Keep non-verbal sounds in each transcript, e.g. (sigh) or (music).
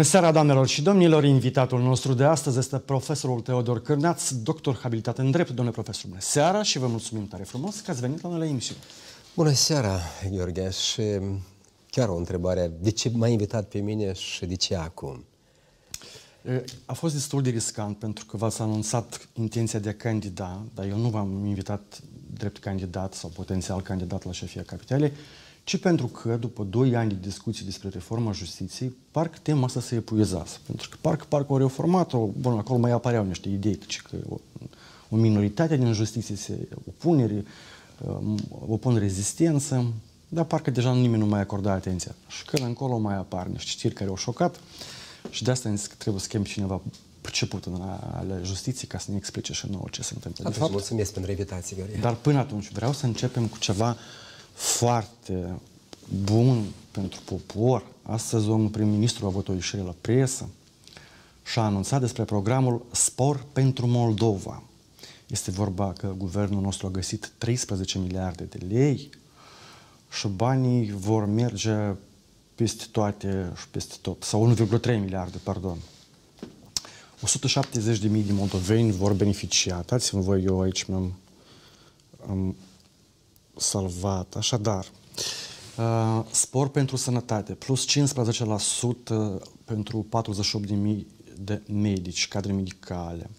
Bună seara, doamnelor și domnilor! Invitatul nostru de astăzi este profesorul Teodor Cârnaț, doctor habilitat în drept. Domnule profesor, bună seara și vă mulțumim tare frumos că ați venit la noi la emisiune. Bună seara, Gheorghe, și chiar o întrebare. De ce m a invitat pe mine și de ce acum? A fost destul de riscant pentru că v-ați anunțat intenția de a candida, dar eu nu v-am invitat drept candidat sau potențial candidat la șefia capitalei, ci pentru că, după 2 ani de discuții despre reforma justiției, parcă tema asta se epuizează. Pentru că parcă, parcă o reformat-o, bun, acolo mai apareau niște idei, ci că o, o minoritate din justiție se opune, uh, opun rezistență, dar parcă deja nimeni nu mai acorda atenția. Și când încolo mai apar niște știri care au șocat și de asta am zis că trebuie să chem cineva priceput în ale justiției ca să ne explice și nouă ce se întâmplă. Atunci, de fapt, mulțumesc pentru invitație, Gheorghe. Dar până atunci vreau să începem cu ceva uh, foarte bun pentru popor. Astăzi domnul prim-ministru a avut o ieșire la presă și a anunțat despre programul Spor pentru Moldova. Este vorba că guvernul nostru a găsit 13 miliarde de lei și banii vor merge peste toate și peste tot, sau 1,3 miliarde, pardon. 170.000 de moldoveni vor beneficia. Dați-mi voi, eu aici mi-am am salvat. Așadar, uh, spor pentru sănătate, plus 15% pentru 48.000 de medici, cadre medicale,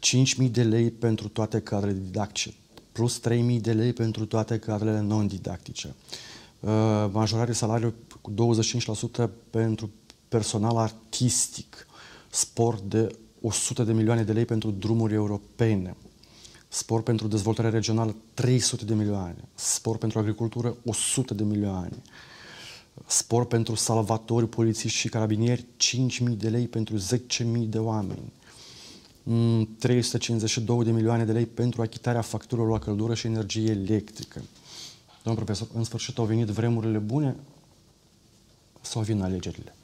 5.000 de lei pentru toate cadrele didactice, plus 3.000 de lei pentru toate cadrele non-didactice, uh, majorare salariului cu 25% pentru personal artistic, spor de 100 de milioane de lei pentru drumuri europene, spor pentru dezvoltare regională 300 de milioane, spor pentru agricultură 100 de milioane, spor pentru salvatori, polițiști și carabinieri 5.000 de lei pentru 10.000 de oameni, 352 mm, de milioane de lei pentru achitarea facturilor la căldură și energie electrică. Domn profesor, în sfârșit au venit vremurile bune sau vin alegerile?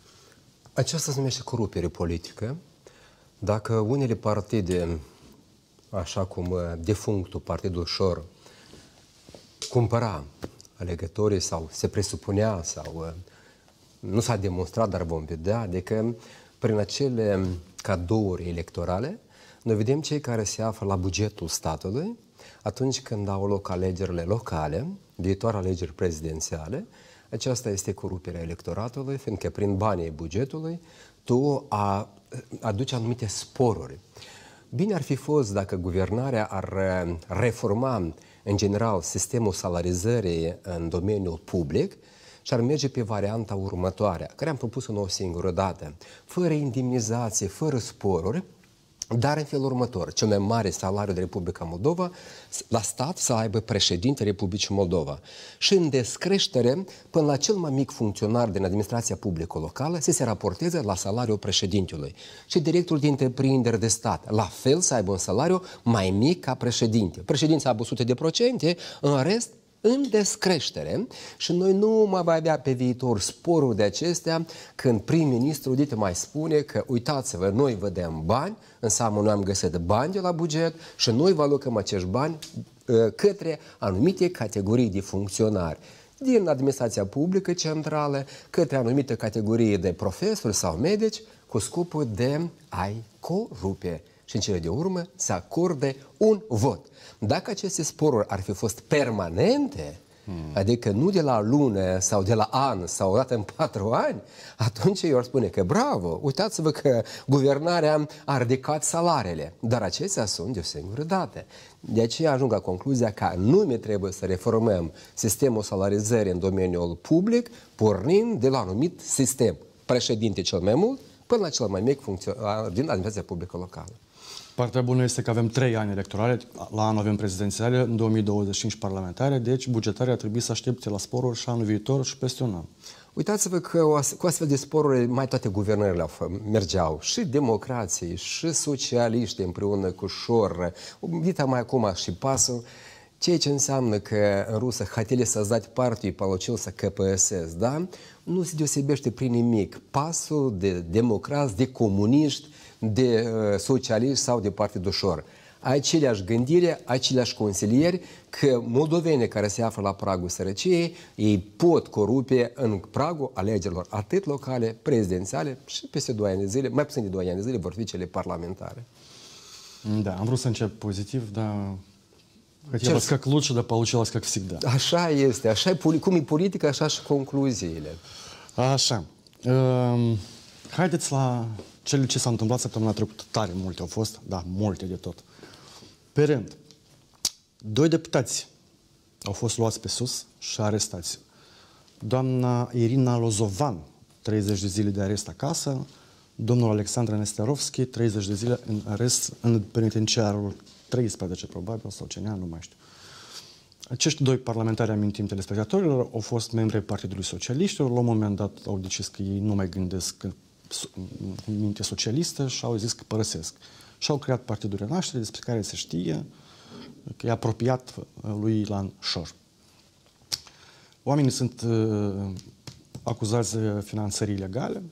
Aceasta se numește corupere politică. Dacă unele partide așa cum uh, defunctul Partidul Șor cumpăra alegătorii sau se presupunea sau uh, nu s-a demonstrat, dar vom vedea, adică prin acele cadouri electorale, noi vedem cei care se află la bugetul statului atunci când au loc alegerile locale, viitoare alegeri prezidențiale, aceasta este coruperea electoratului, fiindcă prin banii bugetului tu a, uh, aduci anumite sporuri. Bine ar fi fost dacă guvernarea ar eh, reforma în general sistemul salarizării în domeniul public și ar merge pe varianta următoare, care am propus-o o singură dată, fără indemnizație, fără sporuri, dar în felul următor, cel mai mare salariu de Republica Moldova, la stat să aibă președinte Republicii Moldova. Și în descreștere, până la cel mai mic funcționar din administrația publică locală, să se raporteze la salariul președintelui. Și directorul de întreprinderi de stat, la fel să aibă un salariu mai mic ca președinte. Președința a 100%, de procente, în rest, în descreștere și noi nu mai va avea pe viitor sporul de acestea când prim-ministru Dite mai spune că uitați-vă, noi vă dăm bani, înseamnă noi am găsit bani de la buget și noi vă alocăm acești bani ă, către anumite categorii de funcționari din administrația publică centrală către anumite categorii de profesori sau medici cu scopul de a-i corupe și în cele de urmă să acorde un vot. Dacă aceste sporuri ar fi fost permanente, Hmm. Adică nu de la lună sau de la an sau odată în patru ani, atunci eu ar spune că bravo, uitați-vă că guvernarea a ridicat salariile, dar acestea sunt de o singură dată. De aceea ajung la concluzia că nu mi trebuie să reformăm sistemul salarizării în domeniul public, pornind de la anumit sistem, președinte cel mai mult, până la cel mai mic funcționar din administrația publică locală. Partea bună este că avem trei ani electorale, la anul avem prezidențiale, în 2025 parlamentare, deci bugetarii ar trebui să aștepte la sporuri și anul viitor și peste un an. Uitați-vă că cu astfel de sporuri mai toate guvernările mergeau. Și democrații, și socialiști împreună cu Șor, Vita mai acum și pasul. Ceea ce înseamnă că în rusă хотели создать партию, să KPSS, da? Nu se deosebește prin nimic. Pasul de democrați, de comuniști, de uh, socialiști sau de partid ușor. Aceleași gândire, aceleași consilieri, că moldovenii care se află la pragul sărăciei, ei pot corupe în pragul alegerilor atât locale, prezidențiale și peste 2 ani de zile, mai puțin de 2 ani de zile, vor fi cele parlamentare. Da, am vrut să încep pozitiv, dar Хотелось Ce... как лучше, да получилось как всегда. Așa este, așa e, cum e politica, așa și конклюзии. Așa. Um, haideți la cele ce s-a întâmplat săptămâna trecută, tare multe au fost, da, multe de tot. Pe rând, doi deputați au fost luați pe sus și arestați. Doamna Irina Lozovan, 30 de zile de arest acasă, domnul Alexandru Nesterovski, 30 de zile în arest în penitenciarul 13, probabil, sau ce nu mai știu. Acești doi parlamentari, amintim telespectatorilor, au fost membri ai Partidului Socialiștilor. La un moment dat au decis că ei nu mai gândesc minte socialistă și au zis că părăsesc. Și au creat Partidul Renaștere, despre care se știe că e apropiat uh, lui Ilan Șor. Oamenii sunt uh, acuzați de finanțări ilegale.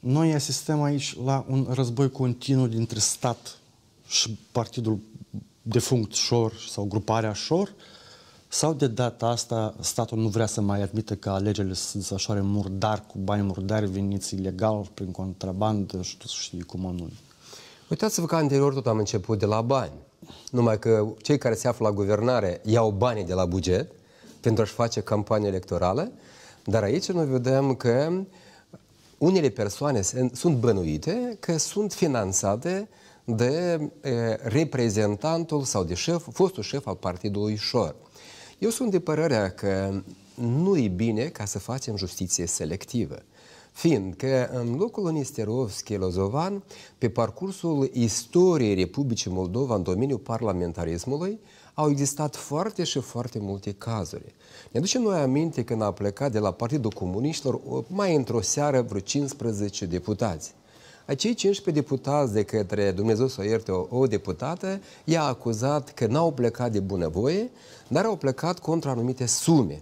Noi asistăm aici la un război continuu dintre stat și partidul defunct Șor sau gruparea Șor, uh, sau de data asta statul nu vrea să mai admită că alegerile se desfășoare murdar, cu bani murdari veniți ilegal, prin contrabandă și tu știi cum anume? Uitați-vă că anterior tot am început de la bani. Numai că cei care se află la guvernare iau banii de la buget pentru a-și face campanie electorală, dar aici noi vedem că unele persoane sunt bănuite că sunt finanțate de reprezentantul sau de șef, fostul șef al partidului Șor. Eu sunt de părerea că nu e bine ca să facem justiție selectivă fiindcă în locul unui Sterovski Lozovan, pe parcursul istoriei Republicii Moldova în domeniul parlamentarismului, au existat foarte și foarte multe cazuri. Ne aducem noi aminte când a plecat de la Partidul Comuniștilor mai într-o seară vreo 15 deputați. Acei 15 deputați de către Dumnezeu să ierte o, o deputată i-a acuzat că n-au plecat de bunăvoie, dar au plecat contra anumite sume.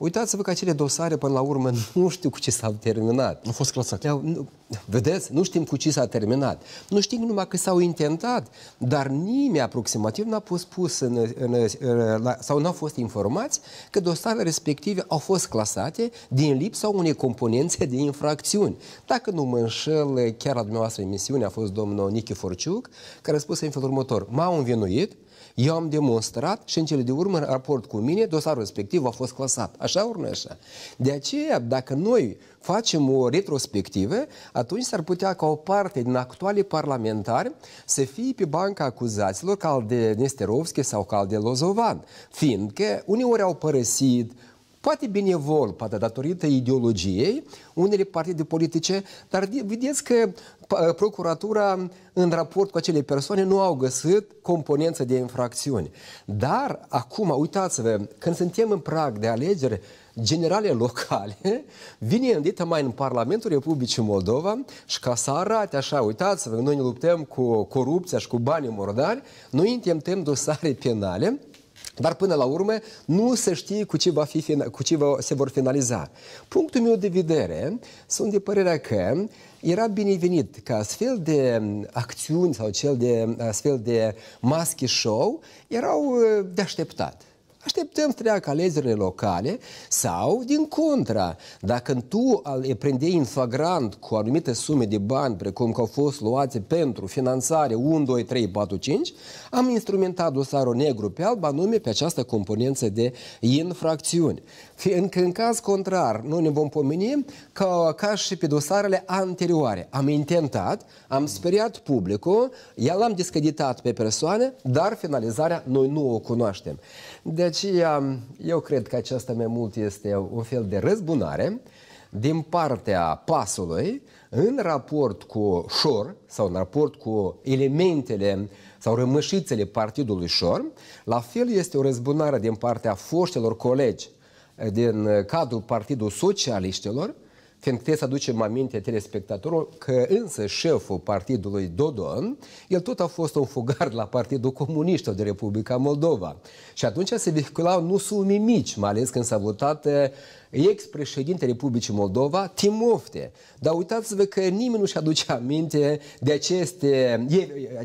Uitați-vă că acele dosare, până la urmă, (laughs) nu știu cu ce s-au terminat. Au fost clasate. nu, vedeți? Nu știm cu ce s-a terminat. Nu știm numai că s-au intentat, dar nimeni aproximativ n-a pus pus în, în, în, la, sau n-au fost informați că dosarele respective au fost clasate din lipsa unei componențe de infracțiuni. Dacă nu mă înșel, chiar la dumneavoastră emisiune a fost domnul Nichi Forciuc, care a spus în felul următor, m-au învinuit, eu am demonstrat și în cele de urmă, în raport cu mine, dosarul respectiv a fost clasat. Așa urmă așa. De aceea, dacă noi facem o retrospectivă, atunci s-ar putea ca o parte din actualii parlamentari să fie pe banca acuzaților ca al de Nesterovski sau ca al de Lozovan, fiindcă uneori au părăsit, Poate binevol, poate datorită ideologiei, unele partide politice, dar vedeți că procuratura, în raport cu acele persoane, nu au găsit componență de infracțiuni. Dar, acum, uitați-vă, când suntem în prag de alegeri, generale locale, (laughs) vine îndită mai în Parlamentul Republicii Moldova și ca să arate așa, uitați-vă, noi ne luptăm cu corupția și cu banii murdari, noi intentăm dosare penale dar până la urmă nu se știe cu ce, va fi, cu ce va, se vor finaliza. Punctul meu de vedere, sunt de părerea că era binevenit ca astfel de acțiuni sau cel de astfel de maschi show erau uh, de așteptat. Așteptăm să treacă alegerile locale sau, din contra, dacă tu prindeai în flagrant cu anumite sume de bani, precum că au fost luate pentru finanțare 1, 2, 3, 4, 5, am instrumentat dosarul negru pe alb, anume pe această componență de infracțiuni. Fiindcă, în caz contrar, noi ne vom pomeni ca, ca și pe dosarele anterioare. Am intentat, am speriat publicul, el am discreditat pe persoane, dar finalizarea noi nu o cunoaștem. De aceea, eu cred că aceasta mai mult este un fel de răzbunare din partea pasului în raport cu șor sau în raport cu elementele sau rămășițele partidului șor, la fel este o răzbunare din partea foștilor colegi din eh, cadrul Partidului Socialiștilor, fiindcă trebuie să aducem aminte telespectatorul că însă șeful partidului Dodon, el tot a fost un fugar la Partidul Comunist de Republica Moldova. Și atunci se vehiculau nu sume mici, mai ales când s-a votat eh, ex-președinte Republicii Moldova, Timofte. Dar uitați-vă că nimeni nu-și aduce aminte de aceste,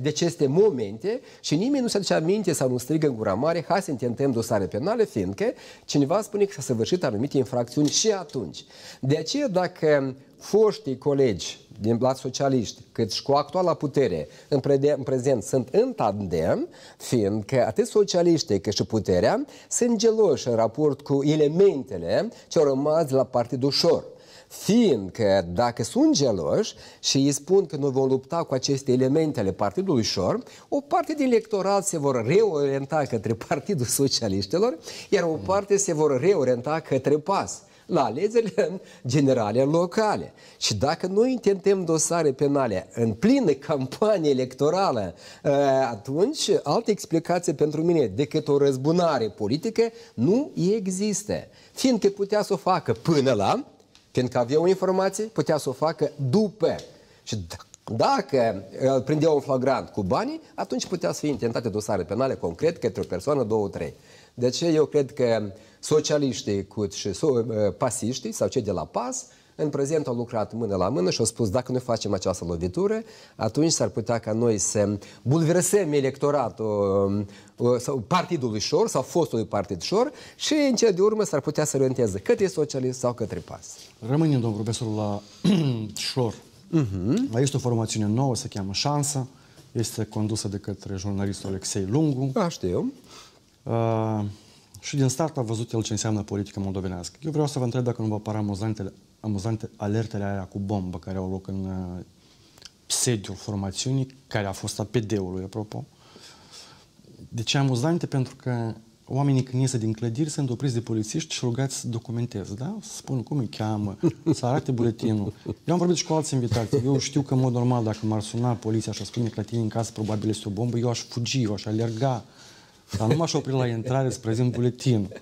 de aceste momente și nimeni nu-și aduce aminte sau nu strigă în gura mare, hai să intentăm dosare penale, fiindcă cineva spune că s-a săvârșit anumite infracțiuni și atunci. De aceea, dacă foștii colegi din blat socialiști, cât și cu actuala putere, în, prede- în prezent sunt în tandem, fiindcă atât socialiștii cât și puterea sunt geloși în raport cu elementele ce au rămas la partid ușor. Fiindcă dacă sunt geloși și îi spun că noi vom lupta cu aceste elemente ale Partidului Șor, o parte din electoral se vor reorienta către (laughs) Partidul Socialiștilor, iar o parte se vor reorienta către PAS la alegerile (laughs) generale locale. Și dacă noi intentăm dosare penale în plină campanie electorală, eh, atunci altă explicație pentru mine decât o răzbunare politică nu există. Fiindcă putea să o facă până la, fiindcă o informație, putea să o facă după. Și dacă îl eh, prindeau un flagrant cu banii, atunci putea să fie intentate dosare penale concret către o persoană, două, trei. De ce eu cred că socialiștii cu și uh, pasiștii sau cei de la PAS în prezent au lucrat mână la mână și au spus dacă noi facem această lovitură, atunci s-ar putea ca noi să bulversăm electoratul uh, uh, sau partidului șor sau fostului partid șor și în cea de urmă s-ar putea să orienteze către socialist sau către PAS. Rămânem, domnul profesor, la (clears throat) șor. Uh-huh. Mhm. La este o formațiune nouă, se cheamă Șansa, este condusă de către jurnalistul Alexei Lungu. A, știu. Uh, și din start a văzut el ce înseamnă politică moldovenească. Eu vreau să vă întreb dacă nu vă par amuzante, amuzante alertele aia cu bombă care au loc în uh, sediul formațiunii, care a fost a PD-ului, apropo. De ce amuzante? Pentru că oamenii când iese din clădiri sunt opriți de polițiști și rugați să documenteze, da? Să spun cum îi cheamă, să arate buletinul. Eu am vorbit și cu alți invitați. Eu știu că, în mod normal, dacă m-ar suna poliția și aș spune că la tine în casă probabil este o bombă, eu aș fugi, eu aș alerga. Dar nu m-aș opri la intrare, să prezint buletin.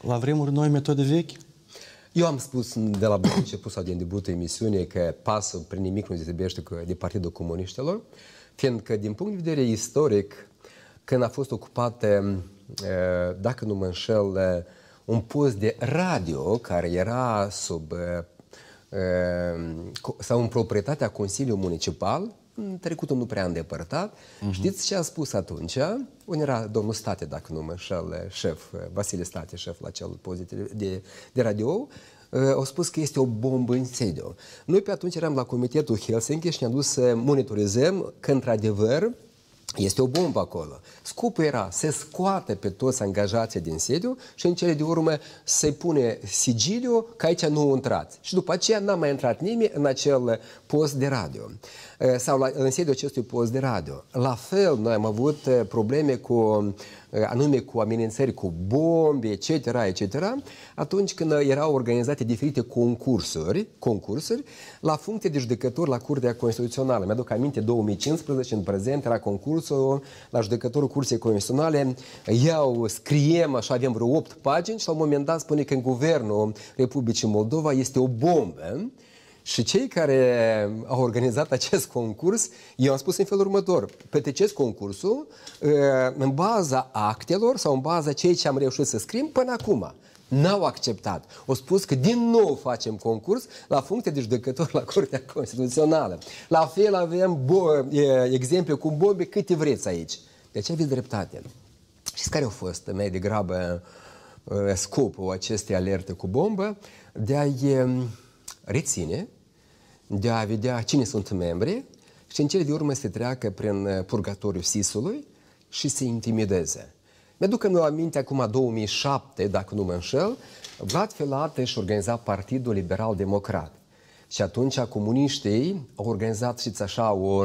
La vremuri noi, metode vechi? Eu am spus de la bun început sau din debutul emisiunii că pasul prin nimic nu dezebește de Partidul Comuniștilor, fiindcă din punct de vedere istoric, când a fost ocupată, eh, dacă nu mă înșel, eh, un post de radio care era sub eh, sau în proprietatea Consiliului Municipal, trecutul nu prea îndepărtat. Uh-huh. Știți ce a spus atunci? Unde era domnul State, dacă nu mă înșel, șef, Vasile State, șef la cel pozitiv de, de radio, eh, au spus că este o bombă în sediu. Noi pe atunci eram la Comitetul Helsinki și ne-am dus să monitorizăm că, într-adevăr, este o bombă acolo. Scopul era să scoate pe toți angajații din sediu și în cele de urmă să-i pune sigiliu că aici nu intrați. Și după aceea n-a mai intrat nimeni în acel post de radio eh, sau la, în sediu acestui post de radio. La fel, noi am avut eh, probleme cu Eh, anume cu amenințări cu bombe, etc., etc., atunci când eh, erau organizate diferite concursuri, concursuri la funcție de judecător la Curtea Constituțională. Mi-aduc aminte, 2015, în prezent, era concursul la judecătorul Curții Constituționale. Eh, iau, scriem, așa avem vreo 8 pagini și la un moment dat spune că în guvernul Republicii Moldova este o bombă și cei care au organizat acest concurs, eu am spus în felul următor, pătecesc concursul uh, în baza actelor sau în baza ceea ce am reușit să scriem până acum. N-au acceptat. Au spus că din nou facem concurs la funcție de judecător la Curtea Constituțională. La fel avem bo- exemple cu bombe câte vreți aici. ce aveți dreptate. Știți care au fost mai degrabă uh, scopul acestei alerte cu bombă? De a reține de a vedea cine sunt membri și în cele de urmă se treacă prin uh, purgatoriu sisului și se intimideze. Mi-aduc în aminte acum 2007, dacă nu mă înșel, Vlad Felate și organiza Partidul Liberal Democrat. Și atunci comuniștii au organizat, știți așa, o,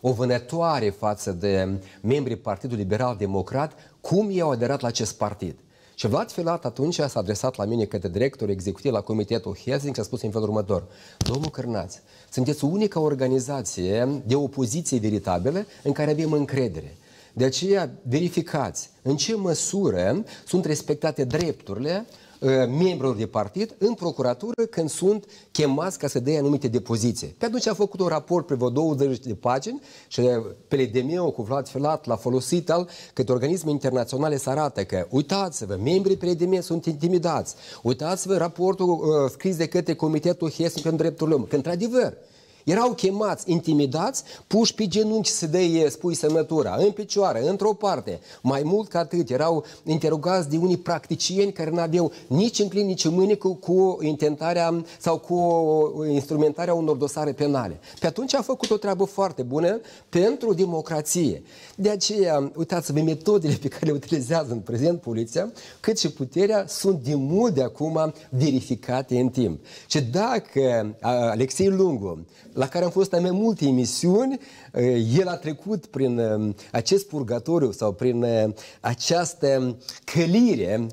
o vânătoare față de membrii Partidului Liberal Democrat, cum i-au aderat la acest partid. Și Vlad Filat atunci s-a adresat la mine către director executiv la Comitetul Helsinki și a spus în felul următor. Domnul Cârnați, sunteți unica organizație de opoziție veritabilă în care avem încredere. De aceea verificați în ce măsură sunt respectate drepturile Uh, Membru de partid în procuratură când sunt chemați ca să dea anumite depoziții. Pe atunci a făcut un raport pe vreo 20 de pagini și Peledemeu cu Vlad Filat l-a folosit al cât organisme internaționale să arată că uitați-vă, membrii Peledemeu sunt intimidați, uitați-vă raportul uh, scris de către Comitetul Hesn pentru Dreptul Lumii, că într-adevăr erau chemați, intimidați, puși pe genunchi să dea spui semnătura, în picioare, într-o parte. Mai mult ca atât, erau interogați de unii practicieni care n-aveau nici în plin, nici în mâine cu, cu intentarea sau cu instrumentarea unor dosare penale. Pe atunci a făcut o treabă foarte bună pentru democrație. De aceea, uitați-vă, metodele pe care le utilizează în prezent poliția, cât și puterea, sunt de mult de acum verificate în timp. Și dacă Alexei Lungu la care am fost mai multe emisiuni. Eh, el a trecut prin eh, acest purgatoriu sau prin eh, această călire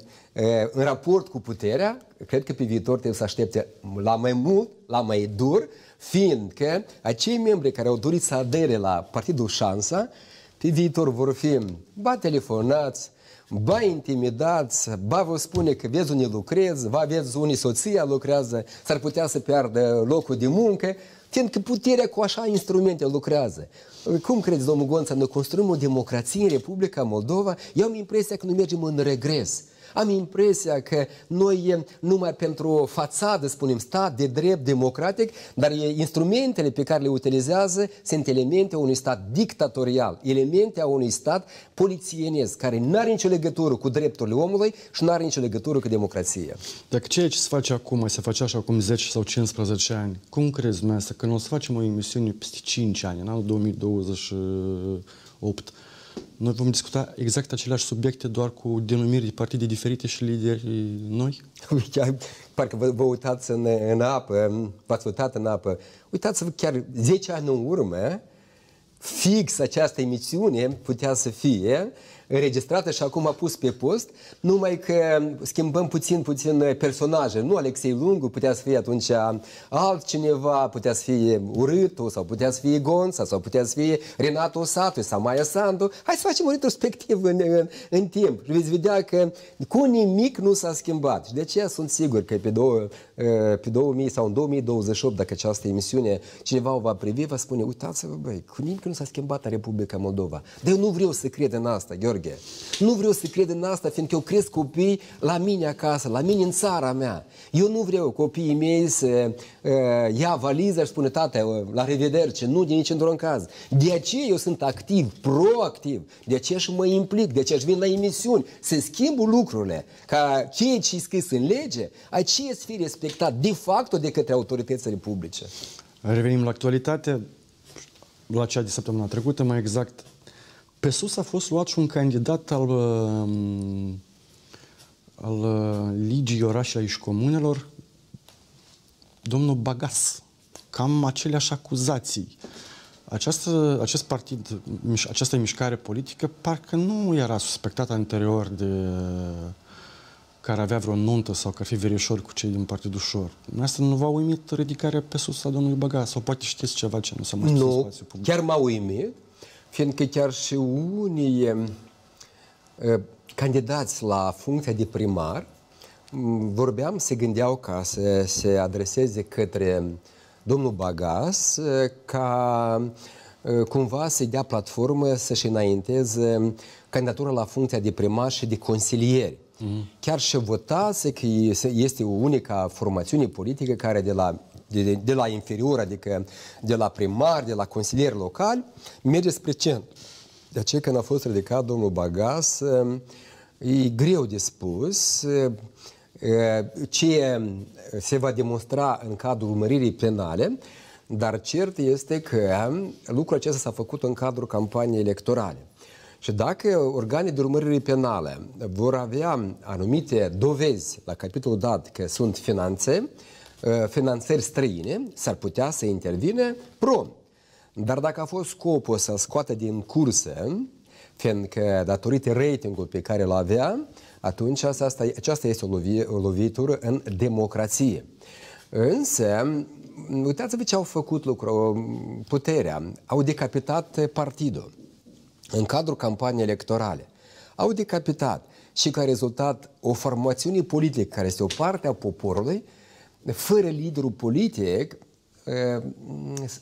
în raport cu puterea. Cred că pe viitor trebuie să aștepte la mai mult, la mai dur, fiindcă acei membri care au dorit să adere la Partidul Șansa, pe viitor vor fi ba telefonați, ba intimidați, ba vă spune că vezi unii lucrezi, va vezi unii soția lucrează, s-ar putea să piardă locul de muncă Fiindcă puterea cu așa instrumente lucrează. Cum credeți, domnul Gonța, noi construim o democrație în Republica Moldova? Eu am impresia că noi mergem în regres. Am impresia că noi numai pentru fațadă, spunem, stat de drept democratic, dar instrumentele pe care le utilizează sunt elemente a unui stat dictatorial, elemente a unui stat polițienesc, care nu are nicio legătură cu drepturile omului și nu are nicio legătură cu democrația. Dacă ceea ce se face acum, se face așa acum 10 sau 15 ani, cum crezi dumneavoastră că noi o să facem o emisiune peste 5 ani, în anul 2028, noi vom discuta exact aceleași subiecte, doar cu denumiri de partide diferite și lideri noi? (laughs) Parcă vă, vă uitați în, în apă, v-ați uitat în apă. Uitați-vă chiar 10 ani în urmă, fix această emisiune putea să fie înregistrată și acum a pus pe post, numai că schimbăm puțin, puțin eh, personaje. Nu Alexei Lungu, putea să fie atunci eh, altcineva, putea să fie Urâtu, sau putea să fie Gonța, sau putea să fie Renato Satu, sau Maia Sandu. Hai să facem o retrospectivă în, în, în timp. Și veți vedea că cu nimic nu s-a schimbat. Și de aceea sunt sigur că pe două pe 2000 sau în 2028, dacă această emisiune cineva o va privi, va spune, uitați-vă, băi, cu nimic nu s-a schimbat Republica Moldova. Dar eu nu vreau să cred în asta, Gheorghe. Nu vreau să cred în asta, fiindcă eu cresc copii la mine acasă, la mine în țara mea. Eu nu vreau copiii mei să uh, ia valiza și spune, tată, la revedere, nu, de nici într-un caz. De aceea eu sunt activ, proactiv, de aceea și mă implic, de aceea și vin la emisiuni, să schimb lucrurile, ca ceea ce e scris în lege, aceea să fie respectat respectat de facto de către autoritățile publice. Revenim la actualitate, la cea de săptămâna trecută, mai exact. Pe sus a fost luat și un candidat al, um, al uh, Ligii Orașului și Comunelor, domnul Bagas. Cam aceleași acuzații. Această, acest partid, această mișcare politică parcă nu era suspectată anterior de uh, că ar avea vreo nuntă sau că ar fi verișori cu cei din Partidul Șor. Asta nu v-a uimit ridicarea pe sus a domnului Băga? Sau poate știți ceva ce nu s-a mai nu, în spațiu public? chiar m-a uimit, fiindcă chiar și unii eh, candidați la funcția de primar mm, vorbeam, se gândeau ca să se adreseze către domnul Bagas eh, ca eh, cumva să-i dea platformă să-și înainteze candidatura la funcția de primar și de consilieri. Mm-hmm. Chiar și votase că este unica formațiune politică care de la de, de la inferior, adică de la primar, de la consilier local, merge spre centru. De aceea când a fost ridicat domnul Bagas, e greu de spus ce se va demonstra în cadrul măririi penale, dar cert este că lucrul acesta s-a făcut în cadrul campaniei electorale. Și dacă organele de urmărire penale vor avea anumite dovezi la capitolul dat că sunt finanțe, ă, finanțări străine, s-ar putea să intervine pro. Dar dacă a fost scopul să scoată din cursă, fiindcă datorită ratingului pe care îl avea, atunci asta, aceasta este o, lovi, o lovitură în democrație. Însă, uitați-vă ce au făcut lucru, puterea. Au decapitat partidul în cadrul campaniei electorale au decapitat și ca rezultat o formațiune politică care este o parte a poporului, fără liderul politic,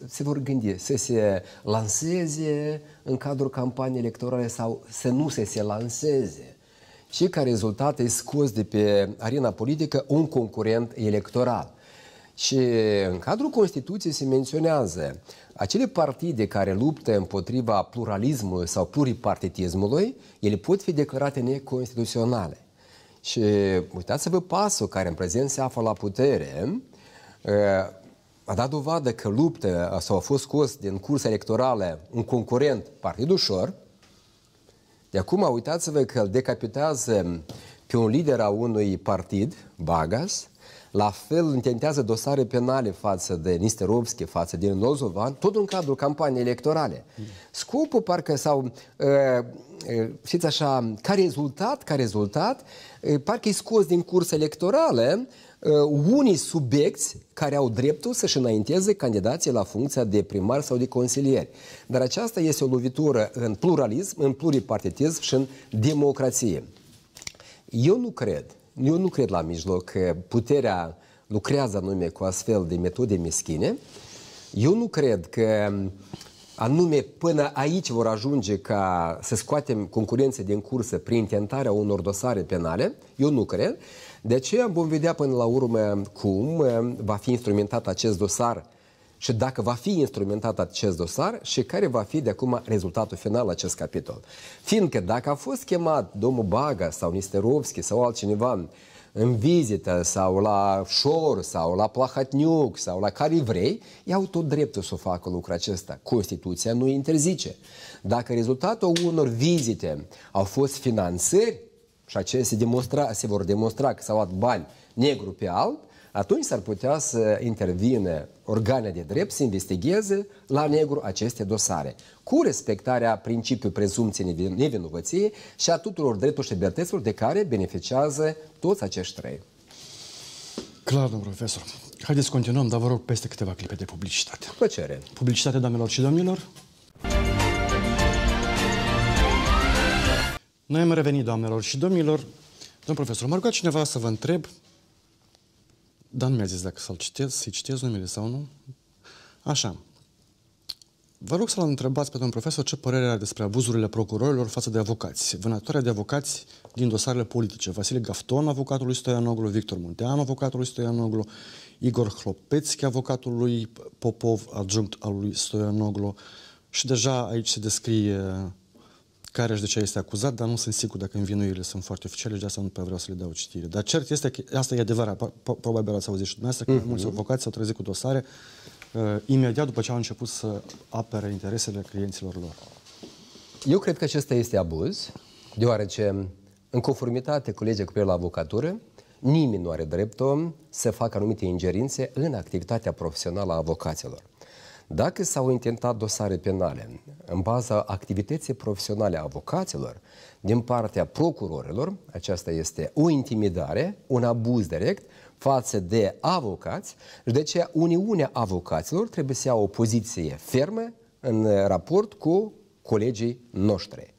se vor gândi să se lanseze în cadrul campaniei electorale sau să nu se se lanseze. Și ca rezultat e scos de pe arena politică un concurent electoral. Și în cadrul Constituției se menționează acele partide care luptă împotriva pluralismului sau pluripartitismului, ele pot fi declarate neconstituționale. Și uitați-vă pasul care în prezent se află la putere, a dat dovadă că luptă sau a fost scos din cursa electorală un concurent partid ușor, de acum uitați-vă că îl decapitează pe un lider a unui partid, Bagas, la fel intentează dosare penale față de Nisterovski, față de Nozovan, tot în cadrul campaniei electorale. Scopul parcă sau, ă, ă, știți așa, ca rezultat, ca rezultat, ă, parcă e scos din curs electorale unii subiecti care au dreptul să-și înainteze candidații la funcția de primar sau de consilieri. Dar aceasta este o lovitură în pluralism, în pluripartitism și în democrație. Eu nu cred eu nu cred la mijloc că puterea lucrează anume cu astfel de metode meschine. Eu nu cred că anume până aici vor ajunge ca să scoatem concurențe din cursă prin tentarea unor dosare penale. Eu nu cred. De aceea vom vedea până la urmă cum eh, va fi instrumentat acest dosar și dacă va fi instrumentat acest dosar și care va fi de acum rezultatul final acest capitol. Fiindcă dacă a fost chemat domnul Baga sau Nisterovski sau altcineva în vizită sau la Șor sau la Plahatniuc sau la care vrei, iau tot dreptul să facă lucrul acesta. Constituția nu interzice. Dacă rezultatul unor vizite au fost finanțări și acestea se, demonstra, se vor demonstra că s-au luat bani negru pe alb, atunci s-ar putea să intervine organele de drept să investigheze la negru aceste dosare, cu respectarea principiului prezumției nevinovăției și a tuturor drepturilor și libertăților de care beneficiază toți acești trei. Clar, domnul profesor. Haideți să continuăm, dar vă rog peste câteva clipe de publicitate. Plăcere. Publicitate, doamnelor și domnilor. Noi am revenit, doamnelor și domnilor. Domn profesor, mă rugat cineva să vă întreb dar nu mi-a zis dacă să-l citez, să-i citez numele sau nu. Așa. Vă rog să-l întrebați pe domnul profesor ce părere are despre abuzurile procurorilor față de avocați. Vânătoarea de avocați din dosarele politice. Vasile Gafton, avocatul lui Stoianoglu, Victor Muntean, avocatul lui Stoianoglu, Igor Hlopețchi, avocatul lui Popov, adjunct al lui Stoianoglu. Și deja aici se descrie care și de ce este acuzat, dar nu sunt sigur dacă învinuirile sunt foarte oficiale și de asta nu prea vreau să le dau citire. Dar cert este că asta e adevărat. Probabil ați auzit și dumneavoastră că mhm. mulți avocați s-au trezit cu dosare uh, imediat după ce au început să apere interesele clienților lor. Eu cred că acesta este abuz, deoarece, în conformitate cu legea cu privire la avocatură, nimeni nu are dreptul să facă anumite ingerințe în activitatea profesională a avocaților. Dacă s-au intentat dosare penale în baza activității profesionale a avocaților, din partea procurorilor, aceasta este o intimidare, un abuz direct față de avocați și de aceea Uniunea Avocaților trebuie să ia o poziție fermă în raport cu colegii noștri.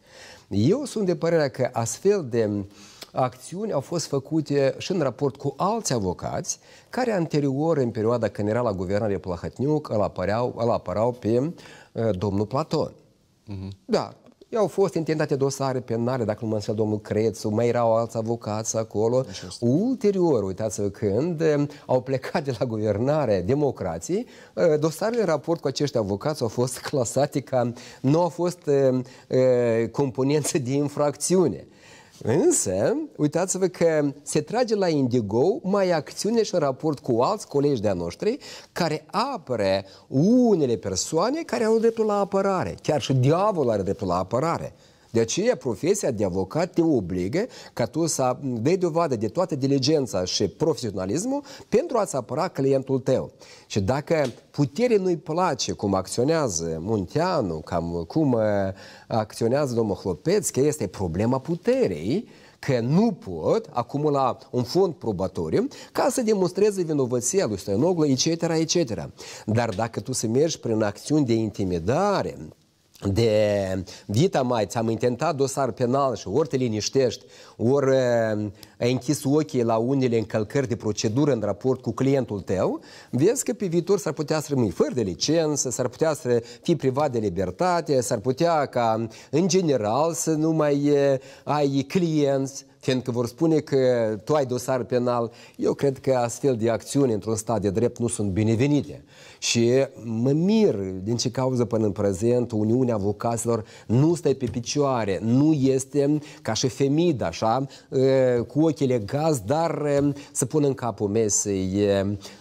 Eu sunt de părerea că astfel de acțiuni au fost făcute și în raport cu alți avocați care anterior, în perioada când era la guvernare Plahătniuc, îl apăreau, îl apărau pe uh, domnul Platon. Uh-huh. Da, au fost intentate dosare penale, dacă nu mă înșel domnul Crețu, mai erau alți avocați acolo. Ulterior, uitați-vă când uh, au plecat de la guvernare democrații, uh, dosarele în raport cu acești avocați au fost clasate ca nu au fost uh, uh componență de infracțiune. Însă, uitați-vă că se trage la Indigo mai acțiune și raport cu alți colegi de-a noștri care apără unele persoane care au dreptul la apărare. Chiar și diavolul are dreptul la apărare. De aceea, profesia de avocat te obligă ca tu să dai dovadă de toată diligența și profesionalismul pentru a-ți apăra clientul tău. Și dacă puterii nu-i place cum acționează Munteanu, cam cum uh, acționează domnul Hlopeț, că este problema puterii, că nu pot acumula un fond probatoriu ca să demonstreze vinovăția lui Stoianoglu, etc., etc. Dar dacă tu să mergi prin acțiuni de intimidare, de Vita ți am intentat dosar penal și ori te liniștești, ori ai închis ochii la unele încălcări de procedură în raport cu clientul tău, vezi că pe viitor s-ar putea să rămâi fără de licență, s-ar putea să fii privat de libertate, s-ar putea ca în general să nu mai ai clienți, fiindcă vor spune că tu ai dosar penal. Eu cred că astfel de acțiuni într-un stat de drept nu sunt binevenite. Și mă mir din ce cauză până în prezent Uniunea Avocaților nu stă pe picioare, nu este ca și femid, așa, cu ochile gaz, dar să pun în capul mesei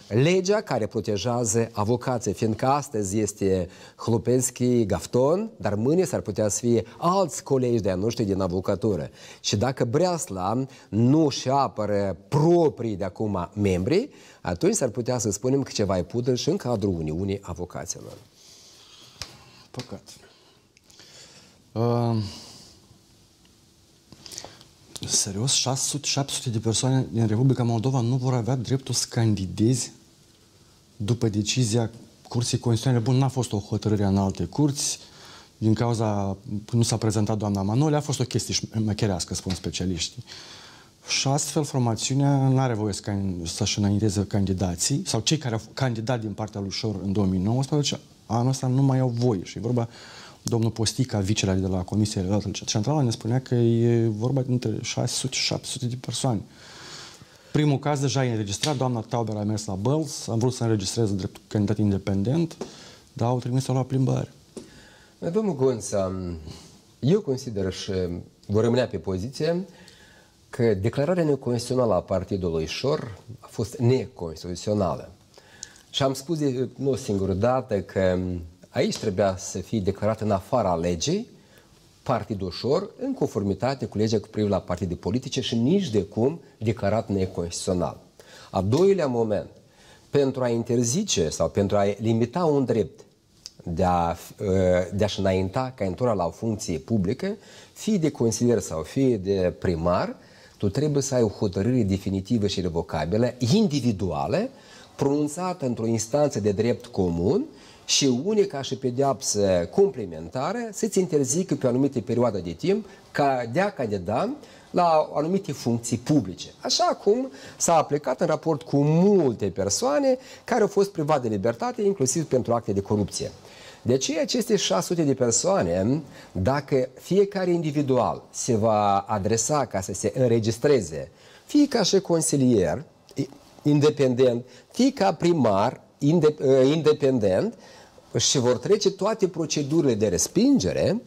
legea care protejează avocații, fiindcă astăzi este Hlupenski Gafton, dar mâine s-ar putea să fie alți colegi de-a noștri din avocatură. Și dacă Breasla nu și apără proprii de acum membrii, atunci s-ar putea să spunem că ceva e pudă și în cadrul Uniunii Avocaților. Păcat. Uh, serios, 600, 700 de persoane din Republica Moldova nu vor avea dreptul să candideze după decizia Curții Constituționale. Bun, n-a fost o hotărâre în alte curți, din cauza, nu s-a prezentat doamna Manole, a fost o chestie și șmecherească, spun specialiștii. Și astfel formațiunea nu are voie să și înainteze candidații sau cei care au candidat din partea lui Șor în 2019, anul ăsta nu mai au voie. Și e vorba domnul Postica, vicele de la Comisia Centrală, ne spunea că e vorba dintre 600-700 de persoane. Primul caz deja e înregistrat, doamna Tauber a mers la Bălți, am vrut să înregistrez drept candidat independent, dar au trimis-o la plimbare. Domnul Gonța, eu consider și vor rămâne pe poziție că declararea neconstituțională a partidului Șor a fost neconstituțională. Și am spus de, uh, nu o singură dată că um, aici trebuia să fie declarat în afara legii partidul Șor în conformitate cu legea cu privire la partide politice și nici de cum declarat neconstituțional. A doilea moment, pentru a interzice sau pentru a limita un drept de, a, uh, de a-și înainta ca intura la o funcție publică, fie de consilier sau fie de primar, tu trebuie să ai o hotărâre definitivă și revocabilă, individuală, pronunțată într-o instanță de drept comun și unica și pedeapsă complementară să-ți interzică pe o anumită perioadă de timp ca de a candida la anumite funcții publice. Așa cum s-a aplicat în raport cu multe persoane care au fost private de libertate, inclusiv pentru acte de corupție. De aceea aceste 600 de persoane, dacă fiecare individual se va adresa ca să se înregistreze, fie ca și consilier independent, fie ca primar ă, independent și vor trece toate procedurile de respingere,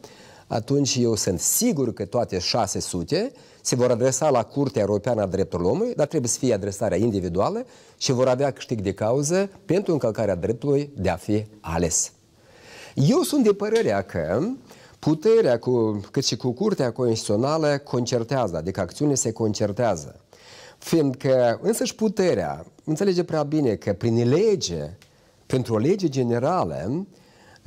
atunci eu sunt sigur că toate 600 se vor adresa la Curtea Europeană a Drepturilor Omului, dar trebuie să fie adresarea individuală și vor avea câștig de cauză pentru încălcarea dreptului de a fi ales. Eu sunt de părerea că puterea cu, cât și cu curtea constituțională concertează, adică acțiunile se concertează. Fiindcă însăși puterea înțelege prea bine că prin lege, pentru o lege generală,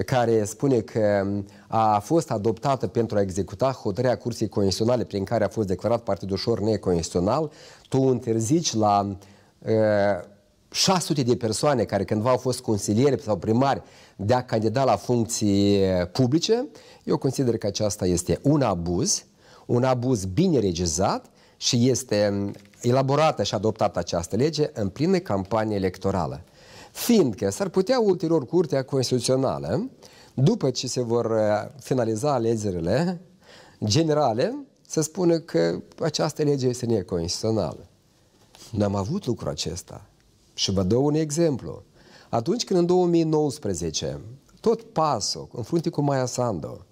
care spune că a fost adoptată pentru a executa hotărârea Curții Constituționale prin care a fost declarat partidul ușor neconstituțional, tu interzici la uh, 600 de persoane care cândva au fost consilieri sau primari de a candida la funcții publice, eu consider că aceasta este un abuz, un abuz bine regizat și este mm, elaborată și adoptată această lege în plină campanie electorală. Fiindcă s-ar putea ulterior Curtea Constituțională, după ce se vor uh, finaliza alegerile generale, să spună că această lege este neconstituțională. N-am avut lucrul acesta. Și vă dau un exemplu. Atunci când în 2019, tot PASO, în frunte cu Maia Sandu,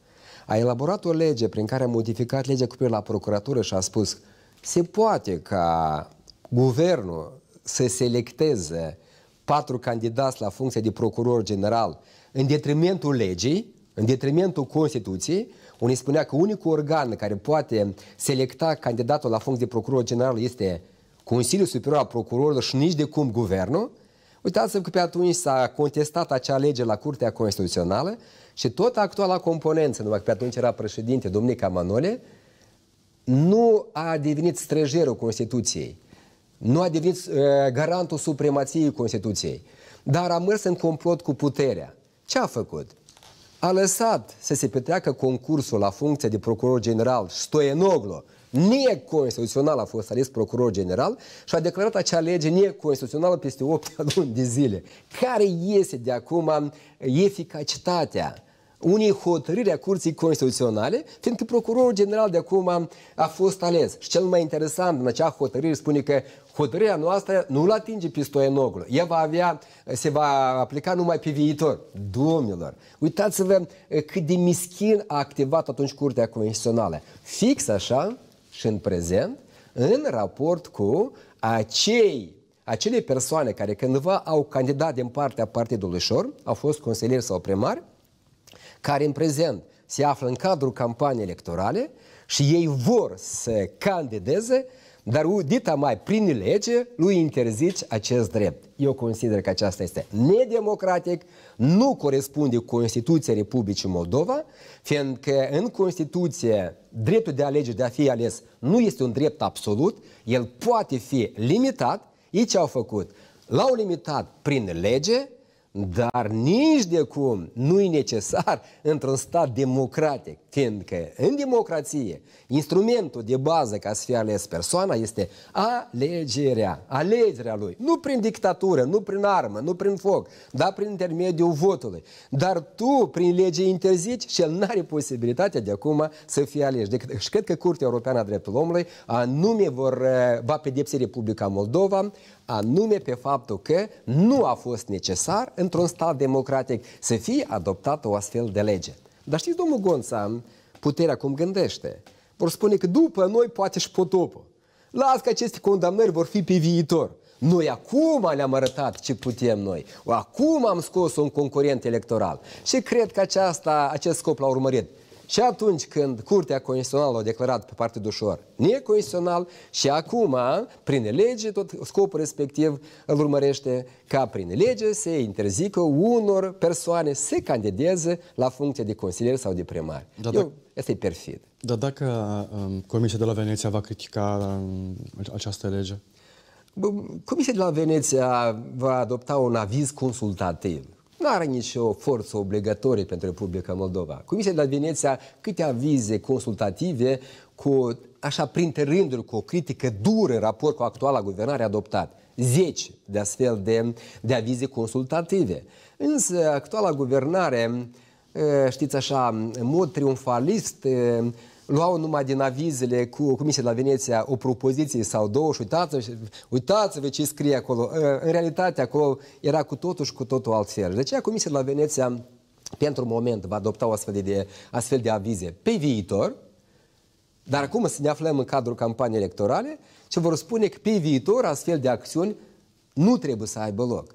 a elaborat o lege prin care a modificat legea cu la procuratură și a spus se poate ca guvernul să selecteze patru candidați la funcție de procuror general în detrimentul legii, în detrimentul Constituției, unii spunea că unicul organ care poate selecta candidatul la funcție de procuror general este Consiliul Superior al Procurorilor și nici de cum guvernul, uitați-vă că pe atunci s-a contestat acea lege la Curtea Constituțională și tot actuala componență, numai că pe atunci era președinte Domnica Manole, nu a devenit străjerul Constituției, nu a devenit uh, garantul supremației Constituției, dar a mers în complot cu puterea. Ce a făcut? A lăsat să se petreacă concursul la funcție de procuror general Stoienoglu, neconstituțional a fost ales procuror general și a declarat acea lege neconstituțională peste 8 (laughs) luni de zile. Care este de acum eficacitatea unei hotărâri a Curții Constituționale, fiindcă procurorul general de acum a fost ales. Și cel mai interesant în acea hotărâre spune că hotărârea noastră nu-l atinge Stoienoglu. Ea va avea, se va aplica numai pe viitor. Domnilor, uitați-vă cât de mischin a activat atunci Curtea Constituțională. Fix așa, și în prezent în raport cu acei acele persoane care cândva au candidat din partea partidului șor, au fost consilieri sau primari, care în prezent se află în cadrul campaniei electorale și ei vor să candideze dar udita mai prin lege lui interzici acest drept. Eu consider că aceasta este nedemocratic, nu corespunde Constituției Republicii Moldova, fiindcă în Constituție dreptul de alege de a fi ales nu este un drept absolut, el poate fi limitat. Ei ce au făcut? L-au limitat prin lege, dar nici de cum nu e necesar într-un stat democratic fiindcă în democrație instrumentul de bază ca să fie ales persoana este alegerea, alegerea lui. Nu prin dictatură, nu prin armă, nu prin foc, dar prin intermediul votului. Dar tu, prin lege, interzici și el nu are posibilitatea de acum să fie ales. Deci, și cred că Curtea Europeană a Drepturilor Omului anume vor, eh, va pedepsi Republica Moldova anume pe faptul că nu a fost necesar într-un stat democratic să fie adoptată o astfel de lege. Dar știți, domnul Gonța, puterea cum gândește. Vor spune că după noi poate și potopul. Las că aceste condamnări vor fi pe viitor. Noi acum le-am arătat ce putem noi. Acum am scos un concurent electoral. Și cred că aceasta, acest scop l-a urmărit și atunci când Curtea Constituțională a declarat pe partea de ușor neconstituțional și acum, prin lege, tot scopul respectiv îl urmărește ca prin lege se interzică unor persoane să candideze la funcție de consilier sau de primar. Da, Eu, da. perfid. Dar dacă um, Comisia de la Veneția va critica um, această lege? Comisia de la Veneția va adopta un aviz consultativ nu are nicio forță obligatorie pentru Republica Moldova. Comisia de la Veneția câte avize consultative cu, așa, printre rânduri, cu o critică dură în raport cu actuala guvernare adoptat. Zeci de astfel de, de avize consultative. Însă, actuala guvernare, știți așa, în mod triumfalist, luau numai din avizele cu Comisia de la Veneția o propoziție sau două și uitați-vă, uitați-vă ce scrie acolo. În realitate, acolo era cu totul și cu totul altfel. De deci, aceea Comisia de la Veneția, pentru moment, va adopta o astfel de, astfel de avize. Pe viitor, dar acum să ne aflăm în cadrul campaniei electorale, ce vor spune că pe viitor astfel de acțiuni nu trebuie să aibă loc.